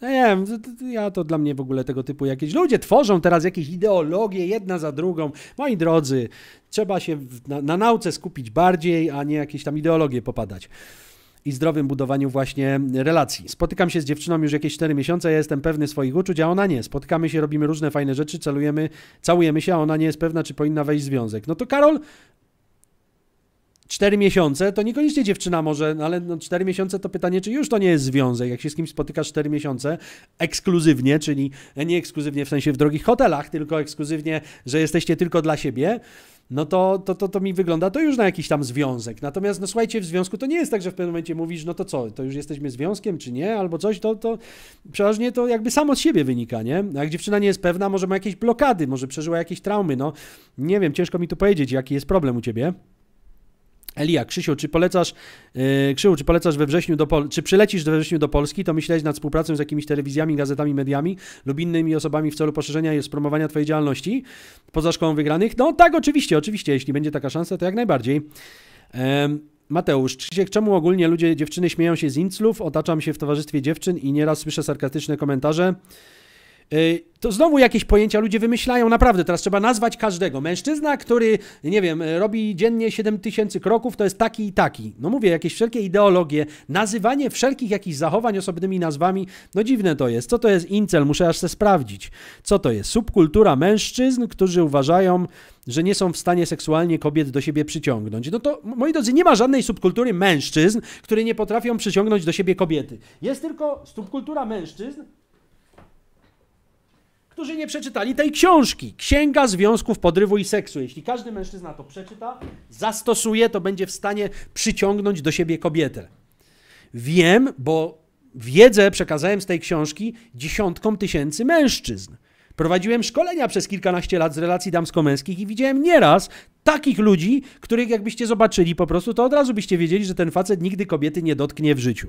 nie wiem, ja to dla mnie w ogóle tego typu jakieś. Ludzie tworzą teraz jakieś ideologie jedna za drugą. Moi drodzy, trzeba się na, na nauce skupić bardziej, a nie jakieś tam ideologie popadać i zdrowym budowaniu właśnie relacji. Spotykam się z dziewczyną już jakieś 4 miesiące, ja jestem pewny swoich uczuć, a ona nie. Spotykamy się, robimy różne fajne rzeczy, celujemy, całujemy się, a ona nie jest pewna, czy powinna wejść w związek. No to Karol, 4 miesiące, to niekoniecznie dziewczyna może, no ale no 4 miesiące to pytanie, czy już to nie jest związek, jak się z kimś spotyka 4 miesiące ekskluzywnie, czyli nie ekskluzywnie w sensie w drogich hotelach, tylko ekskluzywnie, że jesteście tylko dla siebie, no to, to, to, to mi wygląda to już na jakiś tam związek. Natomiast, no słuchajcie, w związku to nie jest tak, że w pewnym momencie mówisz, no to co, to już jesteśmy związkiem, czy nie, albo coś, to, to przeważnie to jakby samo z siebie wynika, nie? Jak dziewczyna nie jest pewna, może ma jakieś blokady, może przeżyła jakieś traumy, no nie wiem, ciężko mi tu powiedzieć, jaki jest problem u ciebie. Elia, Krzysiu, czy polecasz, yy, Krzysiu, czy polecasz we wrześniu do Pol- czy przylecisz we wrześniu do Polski, to myślałeś nad współpracą z jakimiś telewizjami, gazetami, mediami lub innymi osobami w celu poszerzenia i spromowania Twojej działalności poza szkołą wygranych? No tak, oczywiście, oczywiście, jeśli będzie taka szansa, to jak najbardziej. Yy. Mateusz, Krzysiek, czemu ogólnie ludzie, dziewczyny śmieją się z inclów? Otaczam się w towarzystwie dziewczyn i nieraz słyszę sarkastyczne komentarze. Y, to znowu jakieś pojęcia ludzie wymyślają, naprawdę, teraz trzeba nazwać każdego. Mężczyzna, który, nie wiem, y, robi dziennie 7 tysięcy kroków, to jest taki i taki. No mówię, jakieś wszelkie ideologie, nazywanie wszelkich jakichś zachowań osobnymi nazwami, no dziwne to jest. Co to jest incel? Muszę aż se sprawdzić. Co to jest? Subkultura mężczyzn, którzy uważają, że nie są w stanie seksualnie kobiet do siebie przyciągnąć. No to, moi drodzy, nie ma żadnej subkultury mężczyzn, które nie potrafią przyciągnąć do siebie kobiety. Jest tylko subkultura mężczyzn, którzy nie przeczytali tej książki. Księga Związków Podrywu i Seksu. Jeśli każdy mężczyzna to przeczyta, zastosuje, to będzie w stanie przyciągnąć do siebie kobietę. Wiem, bo wiedzę przekazałem z tej książki dziesiątkom tysięcy mężczyzn. Prowadziłem szkolenia przez kilkanaście lat z relacji damsko-męskich i widziałem nieraz takich ludzi, których jakbyście zobaczyli po prostu, to od razu byście wiedzieli, że ten facet nigdy kobiety nie dotknie w życiu.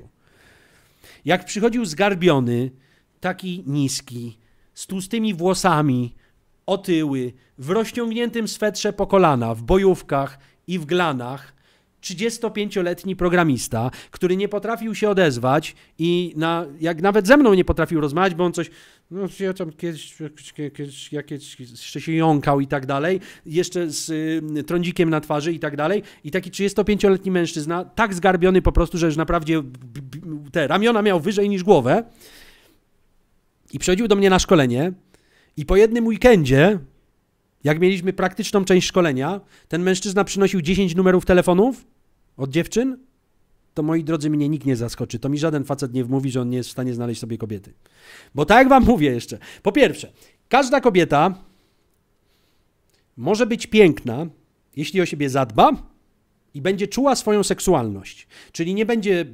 Jak przychodził zgarbiony, taki niski, z tłustymi włosami, otyły, w rozciągniętym swetrze po kolana, w bojówkach i w glanach, 35-letni programista, który nie potrafił się odezwać i na, jak nawet ze mną nie potrafił rozmawiać, bo on coś, no ja tam kiedyś, kiedyś, ja kiedyś jeszcze się jąkał i tak dalej, jeszcze z y, trądzikiem na twarzy i tak dalej i taki 35-letni mężczyzna, tak zgarbiony po prostu, że już naprawdę te ramiona miał wyżej niż głowę, i przychodził do mnie na szkolenie i po jednym weekendzie, jak mieliśmy praktyczną część szkolenia, ten mężczyzna przynosił 10 numerów telefonów od dziewczyn, to moi drodzy, mnie nikt nie zaskoczy. To mi żaden facet nie wmówi, że on nie jest w stanie znaleźć sobie kobiety. Bo tak jak wam mówię jeszcze, po pierwsze, każda kobieta może być piękna, jeśli o siebie zadba i będzie czuła swoją seksualność. Czyli nie będzie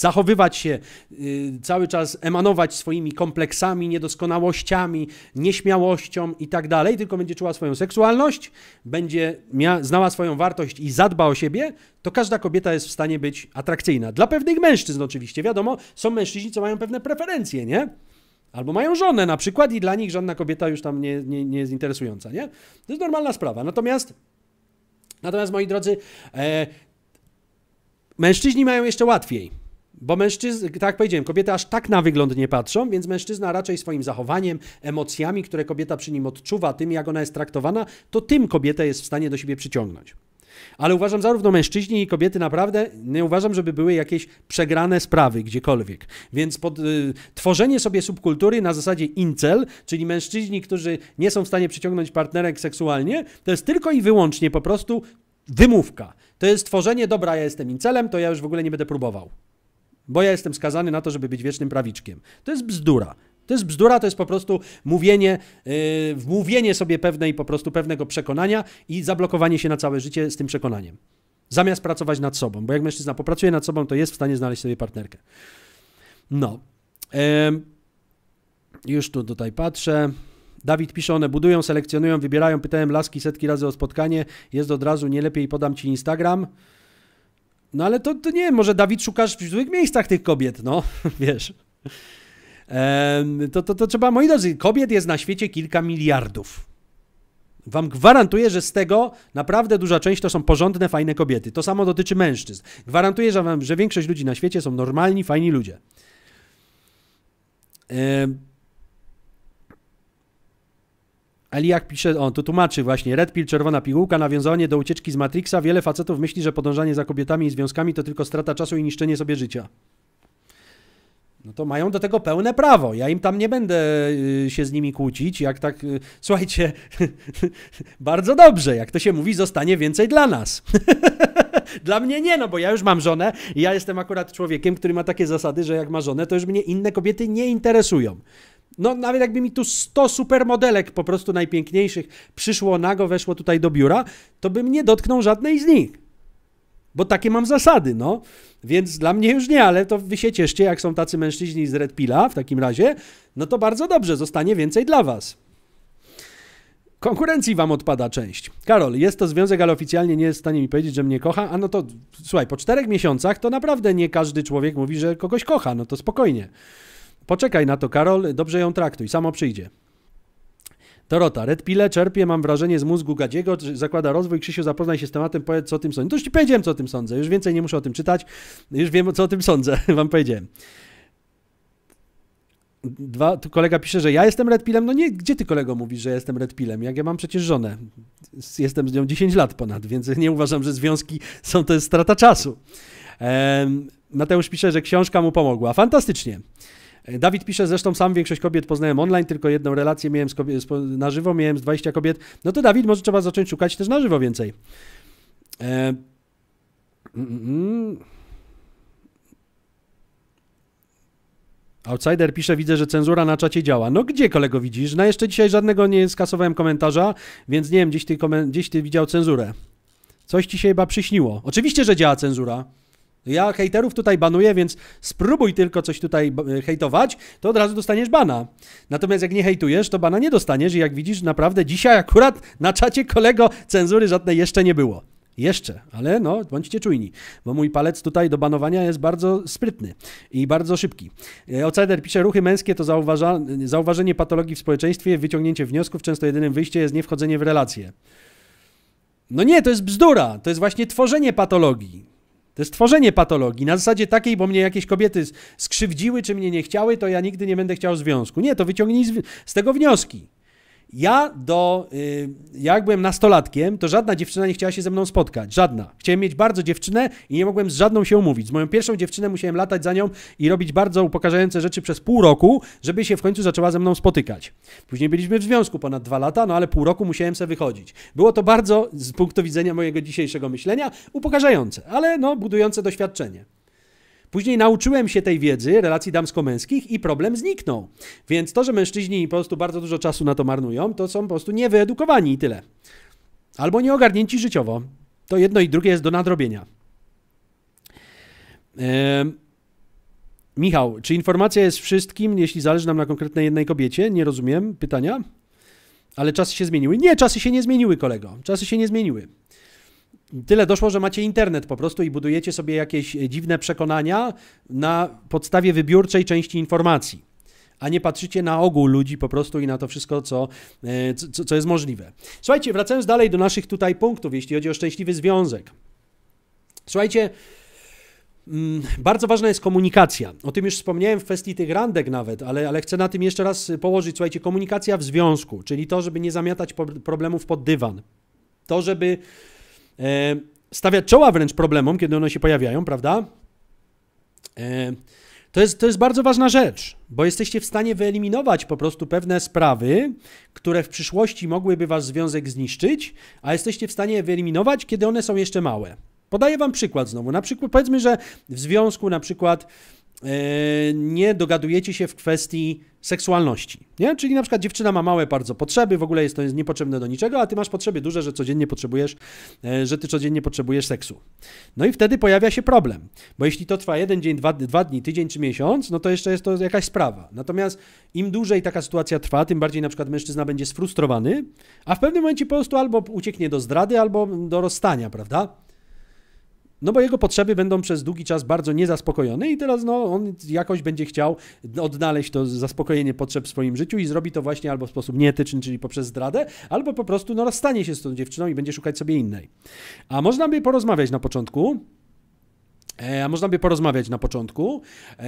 zachowywać się, y, cały czas emanować swoimi kompleksami, niedoskonałościami, nieśmiałością i tak dalej, tylko będzie czuła swoją seksualność, będzie mia- znała swoją wartość i zadba o siebie, to każda kobieta jest w stanie być atrakcyjna. Dla pewnych mężczyzn oczywiście, wiadomo, są mężczyźni, co mają pewne preferencje, nie? Albo mają żonę na przykład i dla nich żadna kobieta już tam nie, nie, nie jest interesująca, nie? To jest normalna sprawa. Natomiast, natomiast moi drodzy, e, mężczyźni mają jeszcze łatwiej bo mężczyzn, tak jak powiedziałem, kobiety aż tak na wygląd nie patrzą, więc mężczyzna raczej swoim zachowaniem, emocjami, które kobieta przy nim odczuwa, tym jak ona jest traktowana, to tym kobietę jest w stanie do siebie przyciągnąć. Ale uważam zarówno mężczyźni i kobiety naprawdę, nie uważam, żeby były jakieś przegrane sprawy gdziekolwiek. Więc pod, y, tworzenie sobie subkultury na zasadzie incel, czyli mężczyźni, którzy nie są w stanie przyciągnąć partnerek seksualnie, to jest tylko i wyłącznie po prostu wymówka. To jest tworzenie, dobra, ja jestem incelem, to ja już w ogóle nie będę próbował bo ja jestem skazany na to, żeby być wiecznym prawiczkiem. To jest bzdura. To jest bzdura, to jest po prostu mówienie, yy, wmówienie sobie pewnej, po prostu pewnego przekonania i zablokowanie się na całe życie z tym przekonaniem. Zamiast pracować nad sobą, bo jak mężczyzna popracuje nad sobą, to jest w stanie znaleźć sobie partnerkę. No. Yy, już tu tutaj patrzę. Dawid pisze, one budują, selekcjonują, wybierają, pytałem laski setki razy o spotkanie, jest od razu, nie lepiej podam ci Instagram. No ale to, to nie, może Dawid szukasz w złych miejscach tych kobiet, no, wiesz. to, to, to trzeba, moi drodzy, kobiet jest na świecie kilka miliardów. Wam gwarantuję, że z tego naprawdę duża część to są porządne, fajne kobiety. To samo dotyczy mężczyzn. Gwarantuję że wam, że większość ludzi na świecie są normalni, fajni ludzie. Ehm, Ali jak pisze, on tu tłumaczy właśnie, red pill, czerwona pigułka, nawiązanie do ucieczki z Matrixa. Wiele facetów myśli, że podążanie za kobietami i związkami to tylko strata czasu i niszczenie sobie życia. No to mają do tego pełne prawo. Ja im tam nie będę y, się z nimi kłócić. Jak tak, y, słuchajcie, bardzo dobrze, jak to się mówi, zostanie więcej dla nas. Dla mnie nie, no bo ja już mam żonę i ja jestem akurat człowiekiem, który ma takie zasady, że jak ma żonę, to już mnie inne kobiety nie interesują. No, nawet jakby mi tu 100 supermodelek po prostu najpiękniejszych przyszło nago, weszło tutaj do biura, to bym nie dotknął żadnej z nich. Bo takie mam zasady, no. Więc dla mnie już nie, ale to wy się cieszcie, jak są tacy mężczyźni z Red Pilla w takim razie, no to bardzo dobrze, zostanie więcej dla was. Konkurencji wam odpada część. Karol, jest to związek, ale oficjalnie nie jest w stanie mi powiedzieć, że mnie kocha. A no to słuchaj, po czterech miesiącach to naprawdę nie każdy człowiek mówi, że kogoś kocha, no to spokojnie. Poczekaj na to, Karol, dobrze ją traktuj, samo przyjdzie. Dorota, Red Pile czerpie, mam wrażenie, z mózgu Gadziego, zakłada rozwój. Krzysiu, zapoznaj się z tematem, powiedz, co o tym sądzisz. To no już ci powiedziałem, co o tym sądzę, już więcej nie muszę o tym czytać, już wiem, co o tym sądzę, wam powiedziałem. Dwa, tu kolega pisze, że ja jestem Red Pilem. No nie, gdzie ty kolego mówisz, że jestem Red Pilem? Jak ja mam przecież żonę. Jestem z nią 10 lat ponad, więc nie uważam, że związki są to jest strata czasu. Ehm, Mateusz pisze, że książka mu pomogła. Fantastycznie. Dawid pisze, zresztą sam większość kobiet poznałem online, tylko jedną relację miałem kobiet, na żywo, miałem z 20 kobiet. No to Dawid, może trzeba zacząć szukać też na żywo więcej. E... Mm, mm, mm. Outsider pisze, widzę, że cenzura na czacie działa. No gdzie kolego widzisz? Na no, jeszcze dzisiaj żadnego nie skasowałem komentarza, więc nie wiem, gdzieś ty, gdzieś ty widział cenzurę. Coś ci się chyba przyśniło. Oczywiście, że działa cenzura. Ja hejterów tutaj banuję, więc spróbuj tylko coś tutaj e, hejtować, to od razu dostaniesz bana. Natomiast jak nie hejtujesz, to bana nie dostaniesz i jak widzisz, naprawdę dzisiaj akurat na czacie kolego cenzury żadnej jeszcze nie było. Jeszcze, ale no, bądźcie czujni, bo mój palec tutaj do banowania jest bardzo sprytny i bardzo szybki. E, Oceder pisze, ruchy męskie to zauważa, e, zauważenie patologii w społeczeństwie, wyciągnięcie wniosków, często jedynym wyjściem jest niewchodzenie w relacje. No nie, to jest bzdura, to jest właśnie tworzenie patologii. To jest tworzenie patologii na zasadzie takiej, bo mnie jakieś kobiety skrzywdziły, czy mnie nie chciały, to ja nigdy nie będę chciał związku. Nie, to wyciągnij z, z tego wnioski. Ja do, y, jak byłem nastolatkiem, to żadna dziewczyna nie chciała się ze mną spotkać. Żadna. Chciałem mieć bardzo dziewczynę i nie mogłem z żadną się umówić. Z moją pierwszą dziewczynę musiałem latać za nią i robić bardzo upokarzające rzeczy przez pół roku, żeby się w końcu zaczęła ze mną spotykać. Później byliśmy w związku ponad dwa lata, no ale pół roku musiałem sobie wychodzić. Było to bardzo, z punktu widzenia mojego dzisiejszego myślenia, upokarzające, ale no budujące doświadczenie. Później nauczyłem się tej wiedzy, relacji damsko-męskich i problem zniknął. Więc to, że mężczyźni po prostu bardzo dużo czasu na to marnują, to są po prostu niewyedukowani i tyle. Albo nieogarnięci życiowo. To jedno i drugie jest do nadrobienia. Michał, czy informacja jest wszystkim, jeśli zależy nam na konkretnej jednej kobiecie? Nie rozumiem pytania. Ale czasy się zmieniły. Nie, czasy się nie zmieniły, kolego. Czasy się nie zmieniły. Tyle doszło, że macie internet po prostu i budujecie sobie jakieś e, dziwne przekonania na podstawie wybiórczej części informacji, a nie patrzycie na ogół ludzi po prostu i na to wszystko, co, e, co, co jest możliwe. Słuchajcie, wracając dalej do naszych tutaj punktów, jeśli chodzi o szczęśliwy związek. Słuchajcie, mm, bardzo ważna jest komunikacja. O tym już wspomniałem w kwestii tych randek nawet, ale, ale chcę na tym jeszcze raz położyć. Słuchajcie, komunikacja w związku, czyli to, żeby nie zamiatać problemów pod dywan. To, żeby E, Stawiać czoła wręcz problemom, kiedy one się pojawiają, prawda? E, to jest, to jest bardzo ważna rzecz, bo jesteście w stanie wyeliminować po prostu pewne sprawy, które w przyszłości mogłyby wasz związek zniszczyć, a jesteście w stanie je wyeliminować, kiedy one są jeszcze małe. Podaję wam przykład znowu. Na przykład powiedzmy, że w związku na przykład E, nie dogadujecie się w kwestii seksualności. Nie? Czyli na przykład dziewczyna ma małe bardzo potrzeby, w ogóle jest to niepotrzebne do niczego, a ty masz potrzeby duże, że codziennie potrzebujesz, e, że ty codziennie potrzebujesz seksu. No i wtedy pojawia się problem, bo jeśli to trwa jeden dzień, dwa, dwa dni, tydzień czy miesiąc, no to jeszcze jest to jakaś sprawa. Natomiast im dłużej taka sytuacja trwa, tym bardziej na przykład mężczyzna będzie sfrustrowany, a w pewnym momencie po prostu albo ucieknie do zdrady, albo do rozstania, prawda? No bo jego potrzeby będą przez długi czas bardzo niezaspokojone i teraz no, on jakoś będzie chciał odnaleźć to zaspokojenie potrzeb w swoim życiu i zrobi to właśnie albo w sposób nieetyczny, czyli poprzez zdradę, albo po prostu no, rozstanie się z tą dziewczyną i będzie szukać sobie innej. A można by porozmawiać na początku, E, a można by porozmawiać na początku e,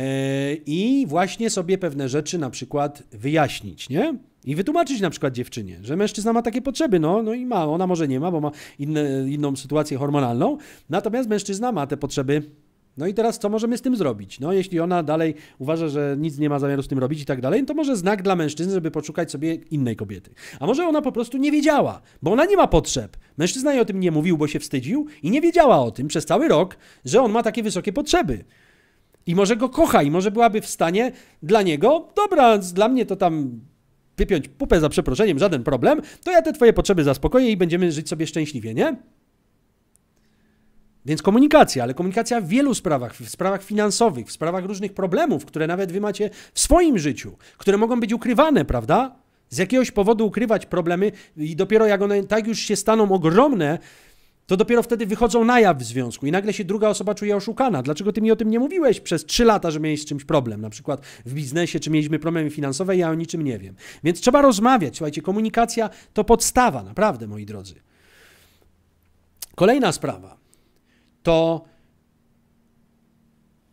i właśnie sobie pewne rzeczy na przykład wyjaśnić, nie? I wytłumaczyć na przykład dziewczynie, że mężczyzna ma takie potrzeby, no, no i ma, ona może nie ma, bo ma inne, inną sytuację hormonalną, natomiast mężczyzna ma te potrzeby no i teraz co możemy z tym zrobić? No jeśli ona dalej uważa, że nic nie ma zamiaru z tym robić i tak dalej, to może znak dla mężczyzny, żeby poszukać sobie innej kobiety. A może ona po prostu nie wiedziała, bo ona nie ma potrzeb. Mężczyzna jej o tym nie mówił, bo się wstydził i nie wiedziała o tym przez cały rok, że on ma takie wysokie potrzeby. I może go kocha i może byłaby w stanie dla niego, dobra, dla mnie to tam wypiąć pupę za przeproszeniem, żaden problem, to ja te twoje potrzeby zaspokoję i będziemy żyć sobie szczęśliwie, nie? Więc komunikacja, ale komunikacja w wielu sprawach, w sprawach finansowych, w sprawach różnych problemów, które nawet wy macie w swoim życiu, które mogą być ukrywane, prawda? Z jakiegoś powodu ukrywać problemy i dopiero jak one tak już się staną ogromne, to dopiero wtedy wychodzą na jaw w związku i nagle się druga osoba czuje oszukana. Dlaczego ty mi o tym nie mówiłeś przez 3 lata, że miałeś z czymś problem? Na przykład w biznesie, czy mieliśmy problemy finansowe, ja o niczym nie wiem. Więc trzeba rozmawiać. Słuchajcie, komunikacja to podstawa, naprawdę, moi drodzy. Kolejna sprawa to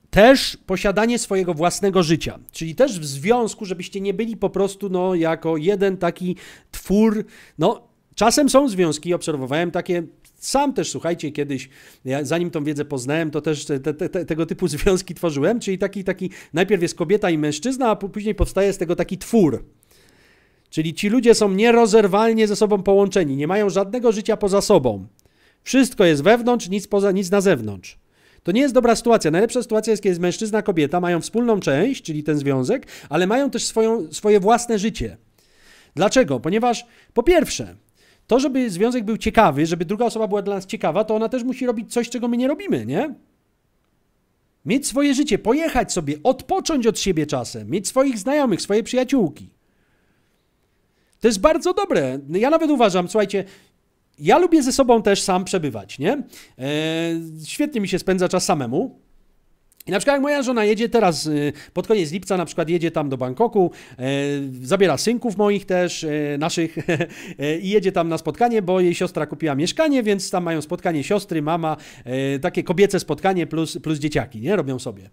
też posiadanie swojego własnego życia, czyli też w związku, żebyście nie byli po prostu no, jako jeden taki twór. No, czasem są związki, obserwowałem takie. Sam też, słuchajcie, kiedyś, ja zanim tą wiedzę poznałem, to też te, te, te, tego typu związki tworzyłem, czyli taki, taki, najpierw jest kobieta i mężczyzna, a później powstaje z tego taki twór. Czyli ci ludzie są nierozerwalnie ze sobą połączeni, nie mają żadnego życia poza sobą. Wszystko jest wewnątrz, nic, poza, nic na zewnątrz. To nie jest dobra sytuacja. Najlepsza sytuacja jest, kiedy jest mężczyzna, kobieta, mają wspólną część, czyli ten związek, ale mają też swoją, swoje własne życie. Dlaczego? Ponieważ po pierwsze, to, żeby związek był ciekawy, żeby druga osoba była dla nas ciekawa, to ona też musi robić coś, czego my nie robimy, nie? Mieć swoje życie, pojechać sobie, odpocząć od siebie czasem, mieć swoich znajomych, swoje przyjaciółki. To jest bardzo dobre. Ja nawet uważam, słuchajcie, ja lubię ze sobą też sam przebywać, nie? E, świetnie mi się spędza czas samemu. I na przykład jak moja żona jedzie teraz e, pod koniec lipca, na przykład jedzie tam do Bangkoku, e, zabiera synków moich też, e, naszych, e, i jedzie tam na spotkanie, bo jej siostra kupiła mieszkanie, więc tam mają spotkanie siostry, mama, e, takie kobiece spotkanie plus, plus dzieciaki, nie? Robią sobie.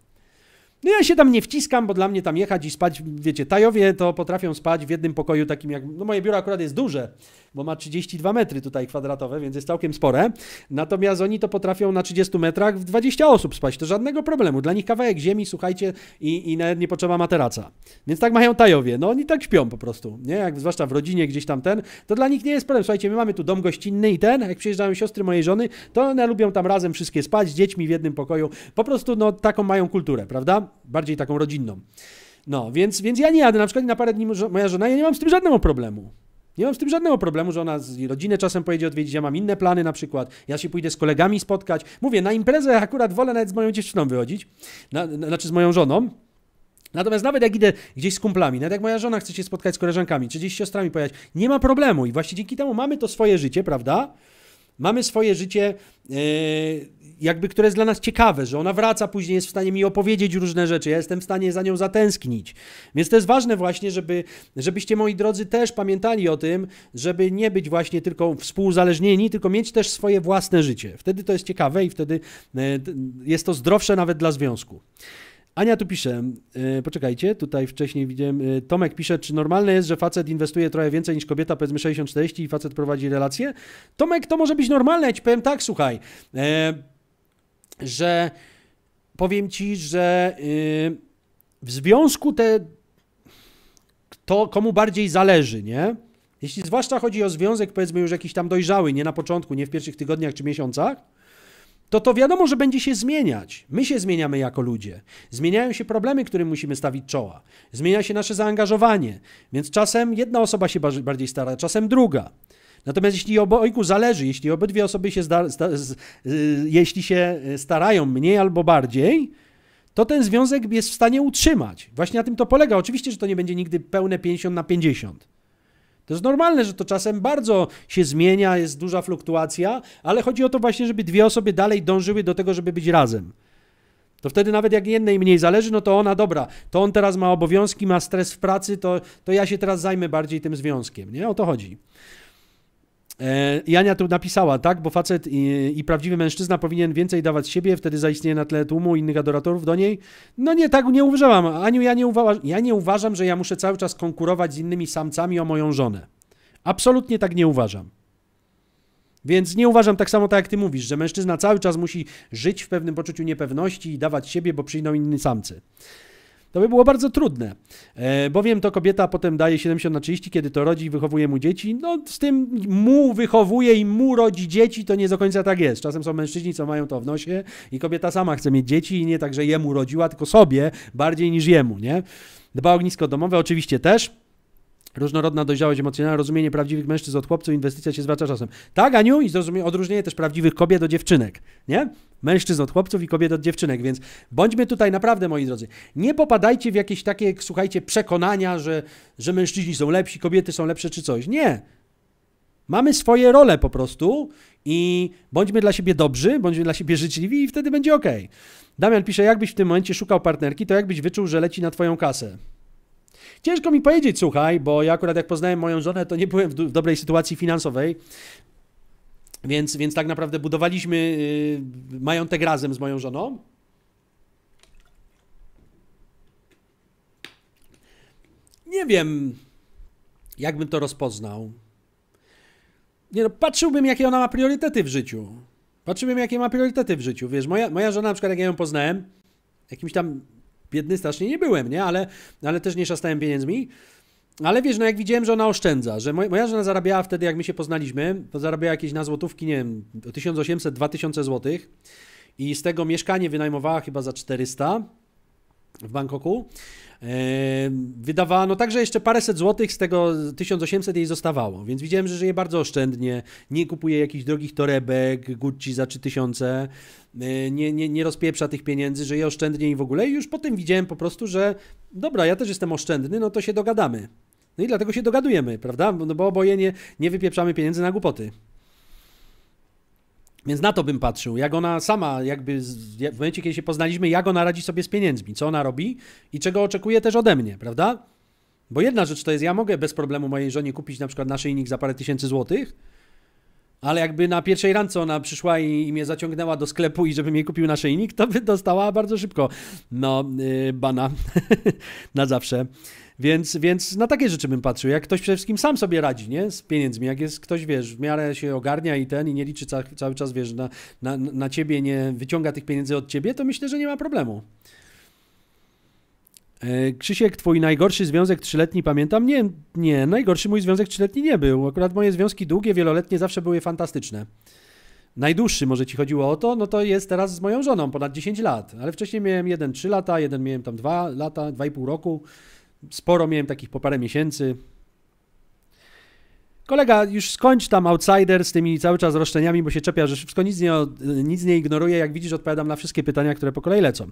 No ja się tam nie wciskam, bo dla mnie tam jechać i spać, wiecie, Tajowie to potrafią spać w jednym pokoju takim jak, no moje biuro akurat jest duże, bo ma 32 metry tutaj kwadratowe, więc jest całkiem spore. Natomiast oni to potrafią na 30 metrach w 20 osób spać, to żadnego problemu. Dla nich kawałek ziemi, słuchajcie, i, i nawet nie potrzeba materaca. Więc tak mają Tajowie, no oni tak śpią po prostu, nie? Jak zwłaszcza w rodzinie gdzieś tam ten, to dla nich nie jest problem. Słuchajcie, my mamy tu dom gościnny i ten, jak przyjeżdżają siostry mojej żony, to one lubią tam razem wszystkie spać, z dziećmi w jednym pokoju. Po prostu, no taką mają kulturę, prawda? Bardziej taką rodzinną. No, więc, więc ja nie jadę, na przykład na parę dni moja żona, ja nie mam z tym żadnego problemu. Nie mam z tym żadnego problemu, że ona z rodziny czasem pojedzie odwiedzić, ja mam inne plany na przykład, ja się pójdę z kolegami spotkać. Mówię, na imprezę akurat wolę nawet z moją dziewczyną wychodzić, na, na, znaczy z moją żoną, Natomiast nawet jak idę gdzieś z kumplami, nawet jak moja żona chce się spotkać z koleżankami, czy gdzieś z siostrami pojechać, nie ma problemu. I właśnie dzięki temu mamy to swoje życie, prawda? Mamy swoje życie, yy, jakby, które jest dla nas ciekawe, że ona wraca, później jest w stanie mi opowiedzieć różne rzeczy, ja jestem w stanie za nią zatęsknić. Więc to jest ważne właśnie, żeby, żebyście moi drodzy też pamiętali o tym, żeby nie być właśnie tylko współzależnieni, tylko mieć też swoje własne życie. Wtedy to jest ciekawe i wtedy e, jest to zdrowsze nawet dla związku. Ania tu pisze, yy, poczekajcie, tutaj wcześniej widziałem, yy, Tomek pisze, czy normalne jest, że facet inwestuje trochę więcej niż kobieta, powiedzmy 60-40 i facet prowadzi relacje? Tomek, to może być normalne, ja ci powiem tak, słuchaj, yy, że powiem ci, że y, w związku te to komu bardziej zależy, nie? Jeśli zwłaszcza chodzi o związek, powiedzmy już jakiś tam dojrzały, nie na początku, nie w pierwszych tygodniach czy miesiącach, to to wiadomo, że będzie się zmieniać. My się zmieniamy jako ludzie. Zmieniają się problemy, którym musimy stawić czoła. Zmienia się nasze zaangażowanie. Więc czasem jedna osoba się bardziej stara, czasem druga. Natomiast jeśli obojgu zależy, jeśli obydwie osoby się, zda, sta, z, y, jeśli się y, starają mniej albo bardziej, to ten związek jest w stanie utrzymać. Właśnie na tym to polega. Oczywiście, że to nie będzie nigdy pełne 50 na 50. To jest normalne, że to czasem bardzo się zmienia, jest duża fluktuacja, ale chodzi o to właśnie, żeby dwie osoby dalej dążyły do tego, żeby być razem. To wtedy nawet jak jednej mniej zależy, no to ona dobra, to on teraz ma obowiązki, ma stres w pracy, to, to ja się teraz zajmę bardziej tym związkiem. Nie? O to chodzi. E, Jania tu napisała, tak, bo facet i, i, prawdziwy mężczyzna powinien więcej dawać siebie, wtedy zaistnieje na tle tłumu innych adoratorów do niej. No nie, tak nie uważałam. Aniu, ja nie, uważa, ja nie uważam, że ja muszę cały czas konkurować z innymi samcami o moją żonę. Absolutnie tak nie uważam. Więc nie uważam tak samo, tak jak ty mówisz, że mężczyzna cały czas musi żyć w pewnym poczuciu niepewności i dawać siebie, bo przyjdą inni samcy. To by było bardzo trudne, e, bowiem to kobieta potem daje 70 na 30, kiedy to rodzi i wychowuje mu dzieci. No z tym mu wychowuje i mu rodzi dzieci, to nie do końca tak jest. Czasem są mężczyźni, co mają to w nosie i kobieta sama chce mieć dzieci i nie tak, że jemu rodziła, tylko sobie bardziej niż jemu, nie? Dba o ognisko domowe oczywiście też. Różnorodna dojrzałość emocjonalna, rozumienie prawdziwych mężczyzn od chłopców, inwestycja się zwraca czasem. Tak, Aniu? I zrozumie, odróżnienie też prawdziwych kobiet od dziewczynek, nie? Mężczyzn od chłopców i kobiet od dziewczynek, więc bądźmy tutaj naprawdę, moi drodzy. Nie popadajcie w jakieś takie, słuchajcie, przekonania, że, że mężczyźni są lepsi, kobiety są lepsze czy coś. Nie. Mamy swoje role po prostu i bądźmy dla siebie dobrzy, bądźmy dla siebie życzliwi i wtedy będzie ok. Damian pisze, jakbyś w tym momencie szukał partnerki, to jakbyś wyczuł, że leci na twoją kasę. Ciężko mi powiedzieć, słuchaj, bo ja akurat jak poznałem moją żonę, to nie byłem w, w dobrej sytuacji finansowej. Więc, więc tak naprawdę budowaliśmy yy, majątek razem z moją żoną. Nie wiem, jakbym to rozpoznał. Nie no, patrzyłbym, jakie ona ma priorytety w życiu. Patrzyłbym, jakie ma priorytety w życiu. Wiesz, moja, moja żona, na przykład, jak ja ją poznałem, jakimś tam biedny strasznie nie byłem, nie? Ale, ale też nie szastałem pieniędzmi. Ale wiesz, no jak widziałem, że ona oszczędza, że moja żona zarabiała wtedy, jak my się poznaliśmy, to zarabiała jakieś na złotówki, nie wiem, 1800-2000 złotych i z tego mieszkanie wynajmowała chyba za 400 w Bangkoku, Wydawano także jeszcze paręset złotych, z tego 1800 jej zostawało, więc widziałem, że żyje bardzo oszczędnie, nie kupuje jakichś drogich torebek, Gucci za 3000, e, nie, nie, nie rozpieprza tych pieniędzy, żyje oszczędnie i w ogóle. I już tym widziałem po prostu, że dobra, ja też jestem oszczędny, no to się dogadamy. No i dlatego się dogadujemy, prawda? No bo oboje nie, nie wypieprzamy pieniędzy na głupoty. Więc na to bym patrzył, jak ona sama, jakby w momencie, kiedy się poznaliśmy, jak ona radzi sobie z pieniędzmi, co ona robi i czego oczekuje też ode mnie, prawda? Bo jedna rzecz to jest, ja mogę bez problemu mojej żonie kupić na przykład naszyjnik za parę tysięcy złotych, ale jakby na pierwszej randce ona przyszła i, i mnie zaciągnęła do sklepu i żebym jej kupił naszyjnik, to by dostała bardzo szybko, no, yy, bana na zawsze. Więc, więc na takie rzeczy bym patrzył. Jak ktoś przede wszystkim sam sobie radzi, nie? Z pieniędzmi. Jak jest ktoś, wiesz, w miarę się ogarnia i ten i nie liczy ca cały czas, wiesz, na, na, na ciebie, nie wyciąga tych pieniędzy od ciebie, to myślę, że nie ma problemu. E, Krzysiek, twój najgorszy związek trzyletni pamiętam? Nie, nie, najgorszy mój związek trzyletni nie był. Akurat moje związki długie, wieloletnie zawsze były fantastyczne. Najdłuższy, może ci chodziło o to, no to jest teraz z moją żoną, ponad 10 lat. Ale wcześniej miałem jeden 3 lata, jeden miałem tam 2 lata, 2,5 roku. Sporo miałem takich po parę miesięcy. Kolega, już skończ tam outsider z tymi cały czas roszczeniami, bo się czepia, że wszystko nic nie, nic nie ignoruje. Jak widzisz, odpowiadam na wszystkie pytania, które po kolei lecą.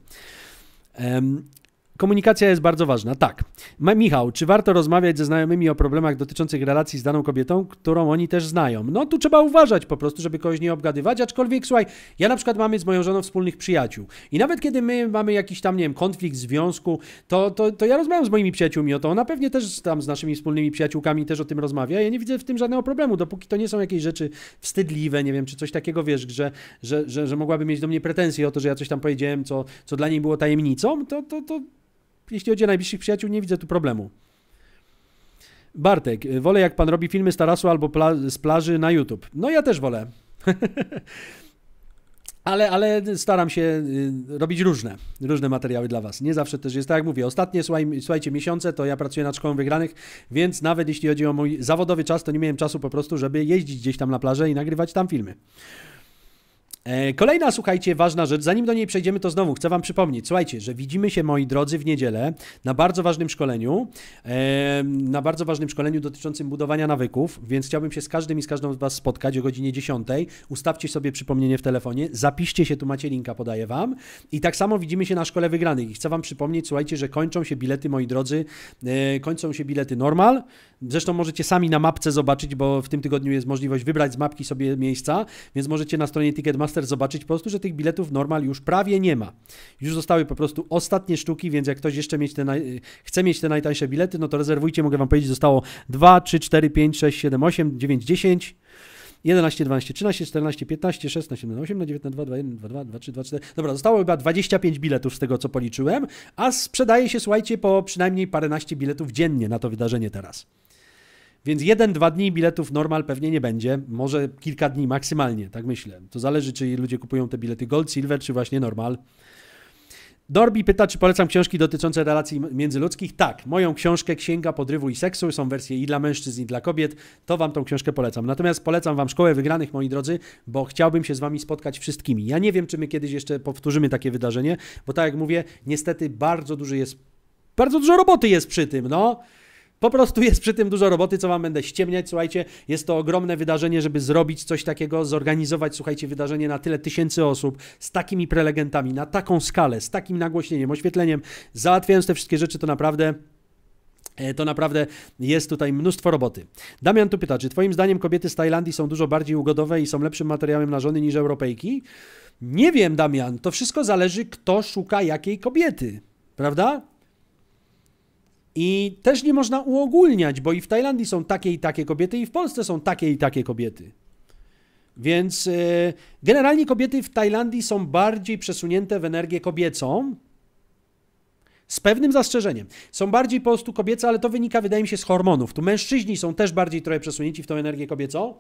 Komunikacja jest bardzo ważna. Tak. Michał, czy warto rozmawiać ze znajomymi o problemach dotyczących relacji z daną kobietą, którą oni też znają? No tu trzeba uważać po prostu, żeby kogoś nie obgadywać, aczkolwiek słuchaj, ja na przykład mamy z moją żoną wspólnych przyjaciół i nawet kiedy my mamy jakiś tam, nie wiem, konflikt, związku, to, to, to ja rozmawiam z moimi przyjaciółmi o to, ona pewnie też tam z naszymi wspólnymi przyjaciółkami też o tym rozmawia, ja nie widzę w tym żadnego problemu, dopóki to nie są jakieś rzeczy wstydliwe, nie wiem, czy coś takiego, wiesz, że, że, że, że mogłaby mieć do mnie pretensje o to, że ja coś tam powiedziałem, co, co dla niej było tajemnicą, to, to, to jeśli chodzi o najbliższych przyjaciół, nie widzę tu problemu. Bartek, y, wolę jak pan robi filmy z tarasu albo pla z plaży na YouTube. No ja też wolę. ale, ale staram się y, robić różne, różne materiały dla was. Nie zawsze też jest tak, jak mówię. Ostatnie, słuchaj, słuchajcie, miesiące to ja pracuję nad szkołą wygranych, więc nawet jeśli chodzi o mój zawodowy czas, to nie miałem czasu po prostu, żeby jeździć gdzieś tam na plażę i nagrywać tam filmy. E, kolejna, słuchajcie, ważna rzecz, zanim do niej przejdziemy, to znowu chcę Wam przypomnieć, słuchajcie, że widzimy się, moi drodzy, w niedzielę na bardzo ważnym szkoleniu, e, na bardzo ważnym szkoleniu dotyczącym budowania nawyków, więc chciałbym się z każdym i z każdą z Was spotkać o godzinie 10. Ustawcie sobie przypomnienie w telefonie, zapiszcie się, tu macie linka, podaję Wam. I tak samo widzimy się na Szkole Wygranych. I chcę Wam przypomnieć, słuchajcie, że kończą się bilety, moi drodzy, e, kończą się bilety normal, zresztą możecie sami na mapce zobaczyć, bo w tym tygodniu jest możliwość wybrać z mapki sobie miejsca, więc możecie na stronie Ticketmaster Ticketmaster zobaczyć po prostu, że tych biletów normal już prawie nie ma. Już zostały po prostu ostatnie sztuki, więc jak ktoś jeszcze mieć te naj... chce mieć te najtańsze bilety, no to rezerwujcie, mogę Wam powiedzieć, zostało 2, 3, 4, 5, 6, 7, 8, 9, 10. 11, 12, 13, 14, 15, 16, 17, 18, 19, 2, 21, 22, 23, 24. Dobra, zostało chyba 25 biletów z tego, co policzyłem, a sprzedaje się, słuchajcie, po przynajmniej paręnaście biletów dziennie na to wydarzenie teraz. Więc jeden, dwa dni biletów normal pewnie nie będzie, może kilka dni maksymalnie, tak myślę. To zależy, czy ludzie kupują te bilety gold, silver, czy właśnie normal. Dorbi pyta, czy polecam książki dotyczące relacji międzyludzkich. Tak, moją książkę Księga Podrywu i Seksu są wersje i dla mężczyzn, i dla kobiet. To wam tą książkę polecam. Natomiast polecam wam Szkołę Wygranych, moi drodzy, bo chciałbym się z wami spotkać wszystkimi. Ja nie wiem, czy my kiedyś jeszcze powtórzymy takie wydarzenie, bo tak jak mówię, niestety bardzo duży jest, bardzo dużo roboty jest przy tym, no. Po prostu jest przy tym dużo roboty, co wam będę ściemniać. Słuchajcie, jest to ogromne wydarzenie, żeby zrobić coś takiego, zorganizować, słuchajcie, wydarzenie na tyle tysięcy osób, z takimi prelegentami, na taką skalę, z takim nagłośnieniem, oświetleniem, załatwiając te wszystkie rzeczy, to naprawdę e, to naprawdę jest tutaj mnóstwo roboty. Damian tu pyta, czy Twoim zdaniem kobiety z Tajlandii są dużo bardziej ugodowe i są lepszym materiałem na żony niż Europejki? Nie wiem, Damian, to wszystko zależy, kto szuka jakiej kobiety, prawda? I też nie można uogólniać, bo i w Tajlandii są takie i takie kobiety, i w Polsce są takie i takie kobiety. Więc e, generalnie kobiety w Tajlandii są bardziej przesunięte w energię kobiecą, z pewnym zastrzeżeniem. Są bardziej po prostu kobiece, ale to wynika, wydaje mi się, z hormonów. Tu mężczyźni są też bardziej trochę przesunięci w tą energię kobiecą.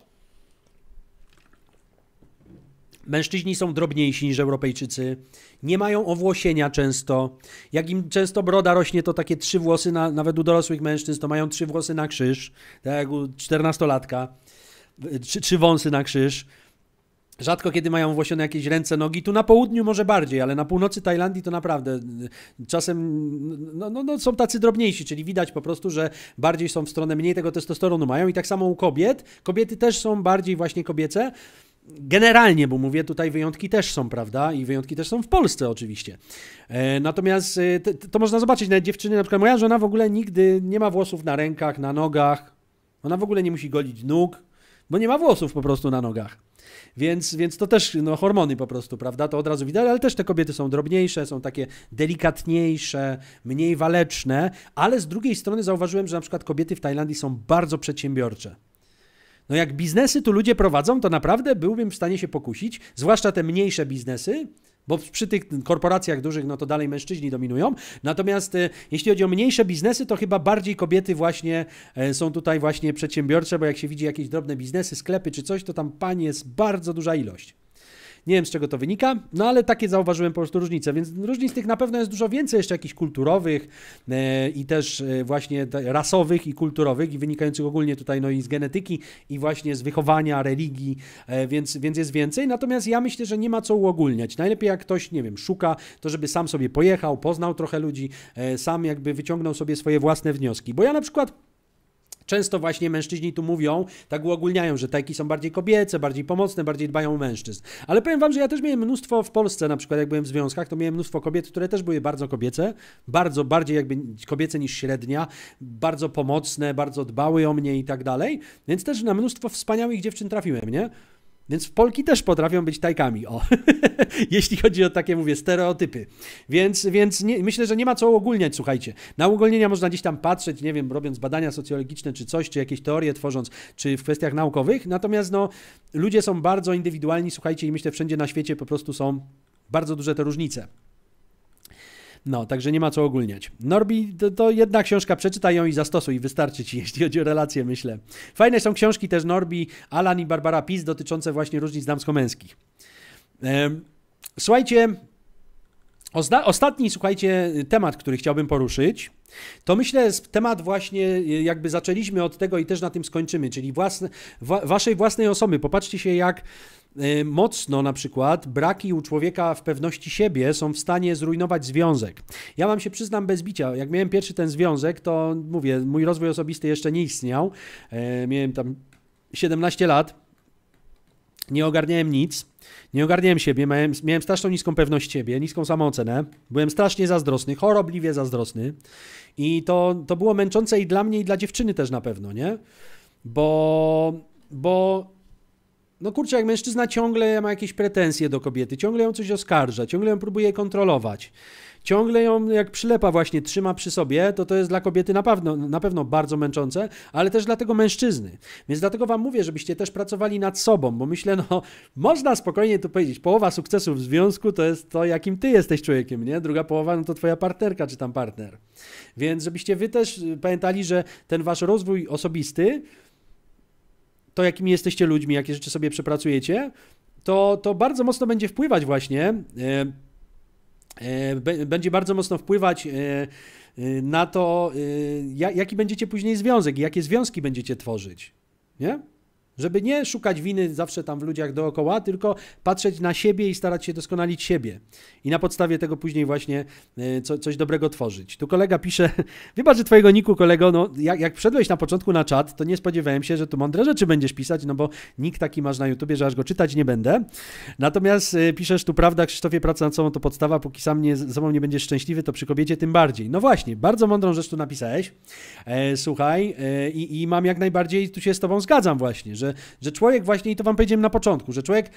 Mężczyźni są drobniejsi niż Europejczycy, nie mają owłosienia często. Jak im często broda rośnie, to takie trzy włosy, na, nawet u dorosłych mężczyzn, to mają trzy włosy na krzyż, tak jak u czternastolatka, trzy, trzy wąsy na krzyż. Rzadko kiedy mają włosione jakieś ręce, nogi. Tu na południu może bardziej, ale na północy Tajlandii to naprawdę y, czasem no, no, no, są tacy drobniejsi, czyli widać po prostu, że bardziej są w stronę mniej tego testosteronu mają. I tak samo u kobiet. Kobiety też są bardziej właśnie kobiece generalnie, bo mówię, tutaj wyjątki też są, prawda? I wyjątki też są w Polsce oczywiście. E, natomiast e, to można zobaczyć, na dziewczyny, na przykład moja żona w ogóle nigdy nie ma włosów na rękach, na nogach. Ona w ogóle nie musi golić nóg, bo nie ma włosów po prostu na nogach. Więc, więc to też no, hormony po prostu, prawda? To od razu widać, ale też te kobiety są drobniejsze, są takie delikatniejsze, mniej waleczne, ale z drugiej strony zauważyłem, że na przykład kobiety w Tajlandii są bardzo przedsiębiorcze. No jak biznesy tu ludzie prowadzą, to naprawdę byłbym w stanie się pokusić, zwłaszcza te mniejsze biznesy, bo przy tych korporacjach dużych, no to dalej mężczyźni dominują. Natomiast e, jeśli chodzi o mniejsze biznesy, to chyba bardziej kobiety właśnie e, są tutaj właśnie przedsiębiorcze, bo jak się widzi jakieś drobne biznesy, sklepy czy coś, to tam pani jest bardzo duża ilość. Nie wiem, z czego to wynika, no ale takie zauważyłem po prostu różnice, więc różnic tych na pewno jest dużo więcej jeszcze jakichś kulturowych e, i też e, właśnie rasowych i kulturowych i wynikających ogólnie tutaj no i z genetyki i właśnie z wychowania, religii, e, więc, więc jest więcej, natomiast ja myślę, że nie ma co uogólniać. Najlepiej jak ktoś, nie wiem, szuka, to żeby sam sobie pojechał, poznał trochę ludzi, sam jakby wyciągnął sobie swoje własne wnioski, bo ja na przykład Często właśnie mężczyźni tu mówią, tak uogólniają, że tajki są bardziej kobiece, bardziej pomocne, bardziej dbają o mężczyzn. Ale powiem wam, że ja też miałem mnóstwo w Polsce, na przykład jak byłem w związkach, to miałem mnóstwo kobiet, które też były bardzo kobiece, bardzo, bardziej jakby kobiece niż średnia, bardzo pomocne, bardzo dbały o mnie i tak dalej. Więc też na mnóstwo wspaniałych dziewczyn trafiłem, nie? Więc Polki też potrafią być tajkami, o. Jeśli chodzi o takie, mówię, stereotypy. Więc, więc nie, myślę, że nie ma co uogólniać, słuchajcie. Na uogólnienia można gdzieś tam patrzeć, nie wiem, robiąc badania socjologiczne czy coś, czy jakieś teorie tworząc, czy w kwestiach naukowych. Natomiast no, ludzie są bardzo indywidualni, słuchajcie, i myślę, wszędzie na świecie po prostu są bardzo duże te różnice. No, także nie ma co ogólniać. Norbi, to, to jedna książka, przeczytaj ją i zastosuj, wystarczy ci, jeśli chodzi o relacje, myślę. Fajne są książki też Norbi, Alan i Barbara Pis dotyczące właśnie różnic damsko-męskich. Słuchajcie, ostatni, słuchajcie, temat, który chciałbym poruszyć, to myślę, jest temat właśnie, y, jakby zaczęliśmy od tego i też na tym skończymy, czyli własne, wa, waszej własnej osoby. Popatrzcie się, jak y, mocno na przykład braki u człowieka w pewności siebie są w stanie zrujnować związek. Ja wam się przyznam bez bicia, jak miałem pierwszy ten związek, to mówię, mój rozwój osobisty jeszcze nie istniał. E, miałem tam 17 lat, nie ogarniałem nic. Nie ogarniałem siebie, miałem, miałem straszną niską pewność siebie, niską samoocenę, byłem strasznie zazdrosny, chorobliwie zazdrosny i to, to było męczące i dla mnie, i dla dziewczyny też na pewno, nie? Bo, bo no kurczę, jak mężczyzna ciągle ma jakieś pretensje do kobiety, ciągle ją coś oskarża, ciągle ją próbuje kontrolować ciągle ją jak przylepa właśnie trzyma przy sobie, to to jest dla kobiety na pewno, na pewno bardzo męczące, ale też dla tego mężczyzny. Więc dlatego wam mówię, żebyście też pracowali nad sobą, bo myślę, no można spokojnie tu powiedzieć, połowa sukcesów w związku to jest to, jakim ty jesteś człowiekiem, nie? Druga połowa, no to twoja partnerka czy tam partner. Więc żebyście wy też pamiętali, że ten wasz rozwój osobisty, to jakimi jesteście ludźmi, jakie rzeczy sobie przepracujecie, to, to bardzo mocno będzie wpływać właśnie... Yy, E, będzie bardzo mocno wpływać e, e, na to, jaki będziecie później związek i jakie związki będziecie tworzyć. Nie? Żeby nie szukać winy zawsze tam w ludziach dookoła, tylko patrzeć na siebie i starać się doskonalić siebie. I na podstawie tego później właśnie e, co, coś dobrego tworzyć. Tu kolega pisze, wybacz, że twojego niku, kolego, no jak, jak wszedłeś na początku na czat, to nie spodziewałem się, że tu mądre rzeczy będziesz pisać, no bo nikt taki masz na YouTubie, że aż go czytać nie będę. Natomiast e, piszesz tu prawda, Krzysztofie, praca nad sobą to podstawa, póki sam nie, sobą nie będziesz szczęśliwy, to przy kobiecie tym bardziej. No właśnie, bardzo mądrą rzecz tu napisałeś, e, słuchaj, e, i, i mam jak najbardziej, tu się z tobą zgadzam właśnie, że że człowiek właśnie, i to wam powiedziałem na początku, że człowiek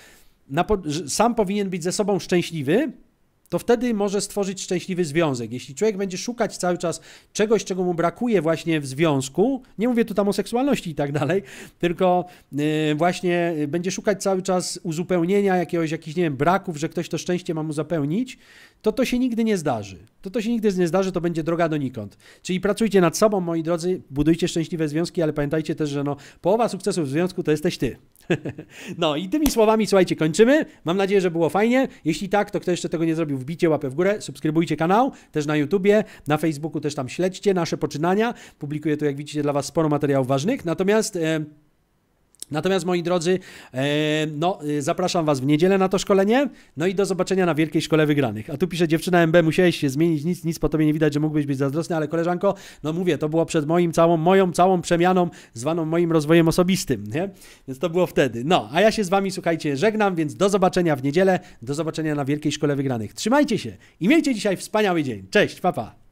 na, że sam powinien być ze sobą szczęśliwy, to wtedy może stworzyć szczęśliwy związek. Jeśli człowiek będzie szukać cały czas czegoś, czego mu brakuje właśnie w związku, nie mówię tu tam o seksualności i tak dalej, tylko y, właśnie będzie szukać cały czas uzupełnienia jakiegoś, jakichś, nie wiem, braków, że ktoś to szczęście ma mu zapełnić, to to się nigdy nie zdarzy. To to się nigdy nie zdarzy, to będzie droga donikąd. Czyli pracujcie nad sobą, moi drodzy, budujcie szczęśliwe związki, ale pamiętajcie też, że no, połowa sukcesu w związku to jesteś ty. no i tymi słowami, słuchajcie, kończymy. Mam nadzieję, że było fajnie. Jeśli tak, to kto jeszcze tego nie zrobił, wbicie łapę w górę, subskrybujcie kanał, też na YouTubie, na Facebooku też tam śledźcie nasze poczynania. Publikuję tu, jak widzicie, dla Was sporo materiałów ważnych. Natomiast... Natomiast moi drodzy, e, no e, zapraszam Was w niedzielę na to szkolenie, no i do zobaczenia na Wielkiej Szkole Wygranych. A tu pisze dziewczyna MB, musiałeś się zmienić, nic, nic po Tobie nie widać, że mógłbyś być zazdrosny, ale koleżanko, no mówię, to było przed moim całą, moją całą przemianą, zwaną moim rozwojem osobistym, nie? Więc to było wtedy. No, a ja się z Wami, słuchajcie, żegnam, więc do zobaczenia w niedzielę, do zobaczenia na Wielkiej Szkole Wygranych. Trzymajcie się i miejcie dzisiaj wspaniały dzień. Cześć, papa. Pa.